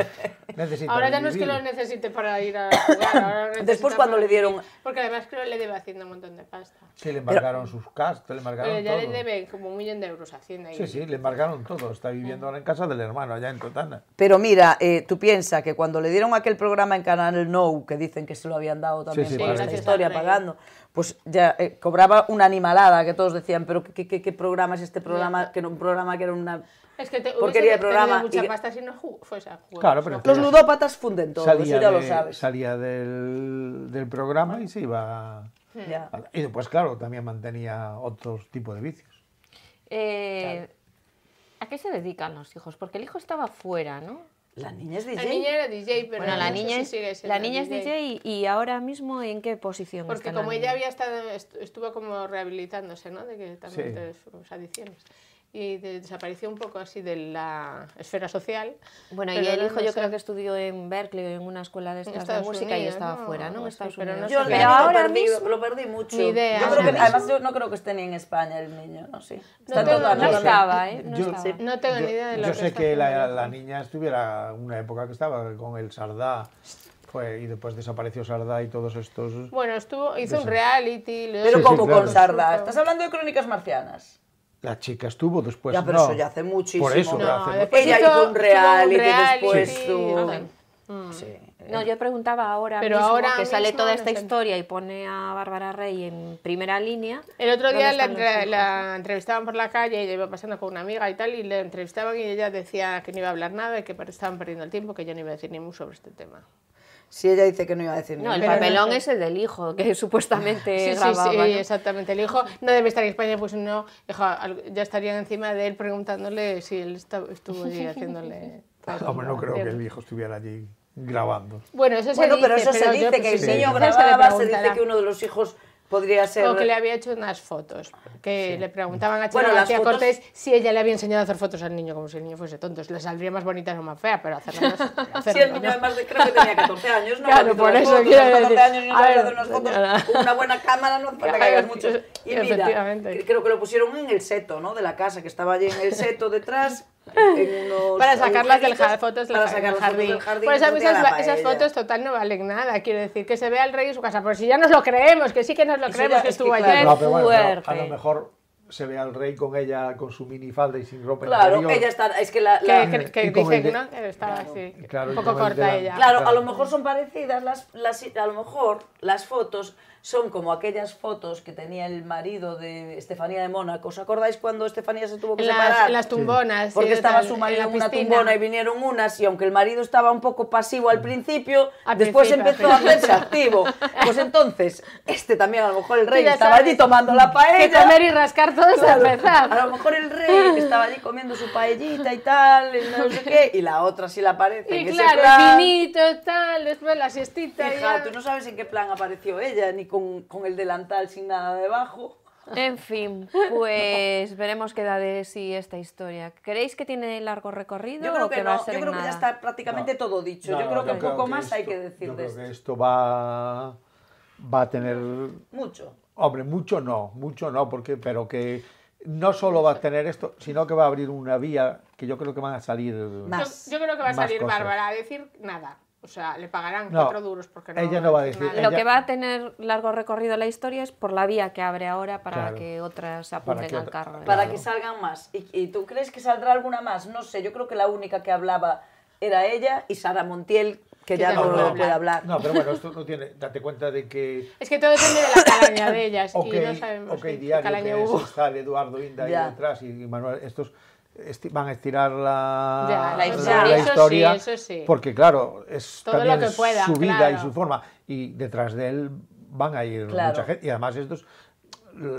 Speaker 9: necesita, Ahora ya no es que lo
Speaker 11: necesite para ir a jugar, ahora
Speaker 9: Después cuando le dieron...
Speaker 11: porque además creo que le debe haciendo un montón de pasta.
Speaker 9: Sí, le embargaron sus castos, le embargaron pero ya todo. ya le
Speaker 11: deben como un millón de euros a Sí, sí,
Speaker 9: le embargaron todo está viviendo mm. ahora en casa del hermano, allá en Totana.
Speaker 10: Pero mira, eh, tú piensas que cuando le dieron aquel programa en Canal No, que dicen que se lo habían dado también historia pagando, pues ya eh, cobraba una animalada que todos decían, pero ¿qué, programa es este programa? Que era un programa que era una...
Speaker 11: Es que te, porquería de programa. mucha pasta si no fuese a Claro, pero Los
Speaker 9: ludópatas funden todo, eso ya lo sabes. Salía del, programa y se iba... Mm. Y después, claro, también mantenía otros tipo de vicios.
Speaker 1: Eh, ¿A qué se dedican los hijos? Porque el hijo estaba fuera, ¿no? La niña es DJ. La niña era DJ, pero la niña, es, la niña DJ. es DJ y, ahora mismo en qué posición Porque como ella había
Speaker 11: estado, estuvo como rehabilitándose, ¿no? De que también sí y desapareció un poco así de la esfera social. Bueno, y el hijo yo creo
Speaker 1: que estudió en Berkeley en una escuela de,
Speaker 11: estas de música y estaba fuera, ¿no? Pues pero no sé ahora lo perdí, mismo, lo perdí mucho. creo que, además yo no
Speaker 10: creo que esté ni en España el niño, no sé. no,
Speaker 9: estaba, ¿eh? No, estaba. no tengo ni idea de lo yo que Yo sé que la, niña estuviera una época que estaba con el Sardá y después desapareció Sardá y todos estos. Bueno,
Speaker 11: estuvo, hizo un reality. Pero poco como
Speaker 9: con Sardá.
Speaker 10: Estás hablando de crónicas marcianas.
Speaker 9: La chica estuvo después. Ya, pero eso ya hace muchísimo. Ella
Speaker 1: hizo un reality, después. Mm. No, yo preguntaba ahora pero ahora que sale toda esta historia y pone a Bárbara Rey en primera
Speaker 11: línea. El otro día la, entrevistaban por la calle, y iba pasando con una amiga y tal, y la entrevistaban y ella decía que no iba a hablar nada y que estaban perdiendo el tiempo, que ella no iba a decir ni mucho sobre este tema
Speaker 1: si ella dice que no iba a decir nada. No, el papelón es el del hijo, que supuestamente grababa. Sí, sí,
Speaker 11: exactamente. El hijo no debe estar en España, pues no, ya estarían encima de él preguntándole si él estuvo allí haciéndole...
Speaker 9: Hombre, no creo que el hijo estuviera allí grabando.
Speaker 11: Bueno,
Speaker 10: eso se dice, pero eso se dice, que
Speaker 11: el niño grababa, se dice que uno de los hijos podría ser. O que le había hecho unas fotos. Que le preguntaban a Chema Cortés si ella le había enseñado a hacer fotos al niño, como si el niño fuese tonto. Le saldría más bonita o más fea, pero hacerlas.
Speaker 10: Hacerla, sí, el niño además de, creo que tenía 14 años, ¿no? Claro, por eso fotos, 14 años ver, eh, fotos con una buena cámara, no para que hagas mucho. Y mira, creo que lo pusieron en el seto, ¿no? De la casa, que estaba allí en el seto detrás.
Speaker 7: para sacarlas del, jardín, para sacar jardín. del jardín. Por eso esas, fotos
Speaker 11: total no valen nada. Quiero decir, que se vea el rey en su casa. Por si ya nos lo creemos, que sí que nos lo creemos, que estuvo ayer.
Speaker 9: a lo mejor se ve al rey con ella, con su minifalda y sin ropa Claro, que ella está, es que la... Que, que Que
Speaker 10: estaba así, claro, un poco corta ella. Claro, a lo mejor son parecidas las, a lo mejor las fotos son como aquellas fotos que tenía el marido de Estefanía de Mónaco. ¿Os acordáis cuando Estefanía se tuvo que las, En Las tumbonas. Porque estaba su marido en, una tumbona y vinieron unas y aunque el marido estaba un poco pasivo al mm. principio, después empezó a hacerse activo. Pues entonces, este también, a lo mejor el rey estaba allí tomando la paella. Que comer y rascar todo claro, A lo mejor el rey estaba allí comiendo su paellita y tal, y no sé qué, y la otra sí la aparece. Y claro,
Speaker 11: el tal, después
Speaker 10: la siestita. Fija, tú no sabes en qué plan apareció ella, ni con, el delantal sin nada debajo.
Speaker 1: En fin, pues veremos qué da de sí esta historia. ¿Creéis que tiene largo recorrido? Yo creo que, no, yo creo que ya está
Speaker 10: prácticamente todo dicho. yo creo que un poco más hay que decir
Speaker 9: yo de creo esto. Que esto va, va a tener. Mucho. Hombre, mucho no, mucho no, porque, pero que no solo va a tener esto, sino que va a abrir una vía que yo creo que van a salir. Más. Yo, creo que va a salir Bárbara
Speaker 1: a decir nada. O sea, le pagarán cuatro duros porque
Speaker 9: no. Ella no va a decir. Lo que va
Speaker 1: a tener largo recorrido la historia es por la vía que abre ahora para que otras apunten al carro. Para que
Speaker 10: salgan más. ¿Y, tú crees que saldrá alguna más? No sé, yo creo que la única que hablaba era ella y Sara Montiel. Que, ya, no, puede hablar.
Speaker 9: No, pero bueno, esto no tiene. Date cuenta de que.
Speaker 11: Es que todo depende de la calaña de ellas. y no sabemos Ok, qué, diario Está
Speaker 9: Eduardo Inda ahí detrás y Manuel. Estos van a estirar la, historia, porque claro, es también su vida y su forma, y detrás de él van a ir mucha gente, y además estos...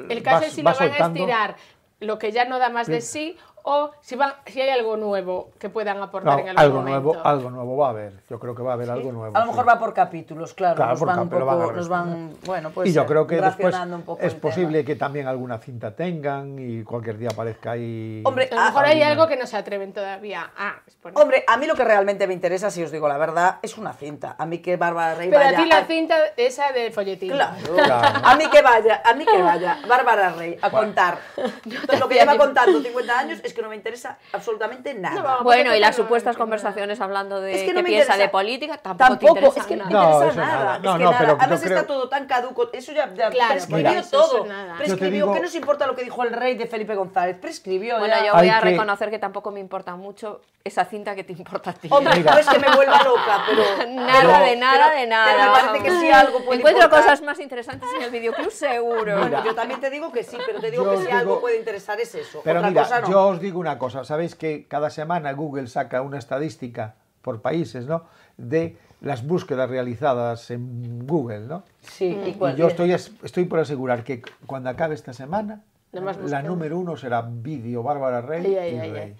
Speaker 9: El caso es si lo van a estirar
Speaker 11: lo que ya no da más de sí o si, van, si hay algo nuevo que puedan aportar en algún algo Nuevo,
Speaker 9: algo nuevo va a haber, yo creo que va a haber algo nuevo. A lo mejor
Speaker 11: va
Speaker 10: por capítulos, claro, nos, van poco, pues Y yo creo que después es posible
Speaker 9: que también alguna cinta tengan y cualquier día aparezca ahí... Hombre, a lo mejor ah, hay algo
Speaker 11: que no se atreven todavía a
Speaker 9: Hombre, a mí lo que realmente me interesa, si os digo la verdad, es una cinta. A mí que
Speaker 10: Bárbara Rey Pero vaya... a ti la
Speaker 11: cinta esa del folletín. a mí que vaya, a mí que vaya
Speaker 1: Bárbara Rey a contar.
Speaker 10: lo que lleva contando 50 años que no me interesa absolutamente
Speaker 1: nada. bueno, y las supuestas conversaciones hablando de es que de política, tampoco, te interesa es que
Speaker 10: no me interesa nada. nada. Es que nada. Además está todo tan caduco, eso ya, prescribió todo. Prescribió, ¿qué nos
Speaker 1: importa lo que dijo el rey de Felipe González? Prescribió Bueno, yo voy a reconocer que... tampoco me importa mucho esa cinta que te importa a ti. Hombre, no es que me vuelva loca, pero... Nada de nada, de nada. me parece que sí algo puede Encuentro cosas más interesantes en el videoclub, seguro. Yo también
Speaker 10: te digo que sí, pero te digo que si algo puede interesar es eso. Pero Otra no. yo
Speaker 9: digo una cosa, sabéis que cada semana Google saca una estadística por países, ¿no? De las búsquedas realizadas en Google, ¿no? Mm. y, yo estoy, estoy por asegurar que cuando acabe esta semana, la número uno será vídeo Bárbara Rey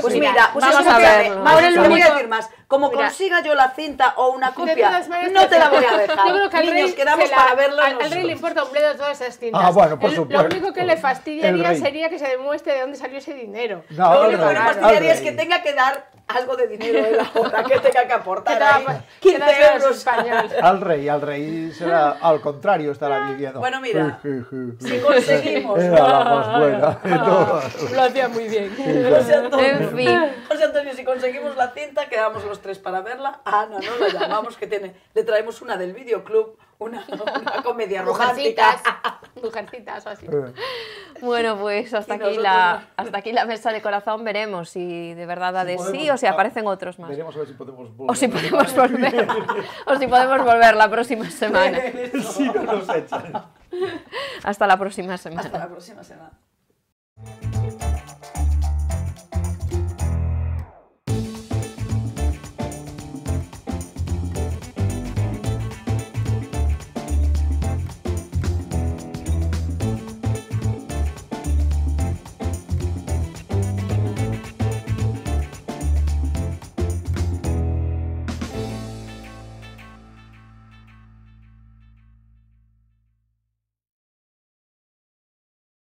Speaker 9: pues mira, pues vamos a ver. Ahora le voy a decir
Speaker 10: más. Como consiga yo la cinta o una copia, no te la voy a dejar. Yo creo que al Niños, rey quedamos para verlo. Al, rey le importa
Speaker 11: un bledo todas esas cintas. Ah, bueno, por supuesto. Lo único que le fastidiaría sería que se demuestre de dónde salió ese dinero. No, lo único que le fastidiaría es que tenga que dar algo de dinero de la obra que tenga que aportar. Ahí. 15 pues, euros
Speaker 9: español. Al rey, al rey será al contrario estará viviendo. Bueno, mira, si conseguimos. Era la más buena. Ah, lo hacía muy bien en pues
Speaker 10: fin. José Antonio, si conseguimos la cinta, quedamos los tres para verla. Ana, ¿no? La llamamos, que tiene. Le traemos una del videoclub, una, comedia romántica.
Speaker 9: así. Eh.
Speaker 1: Bueno, pues hasta aquí, la, hasta aquí la mesa de corazón. Veremos si de verdad da de sí o si aparecen otros más.
Speaker 9: si O si podemos
Speaker 1: volver, o si podemos volver la próxima semana.
Speaker 10: Hasta la próxima semana. Hasta la próxima semana.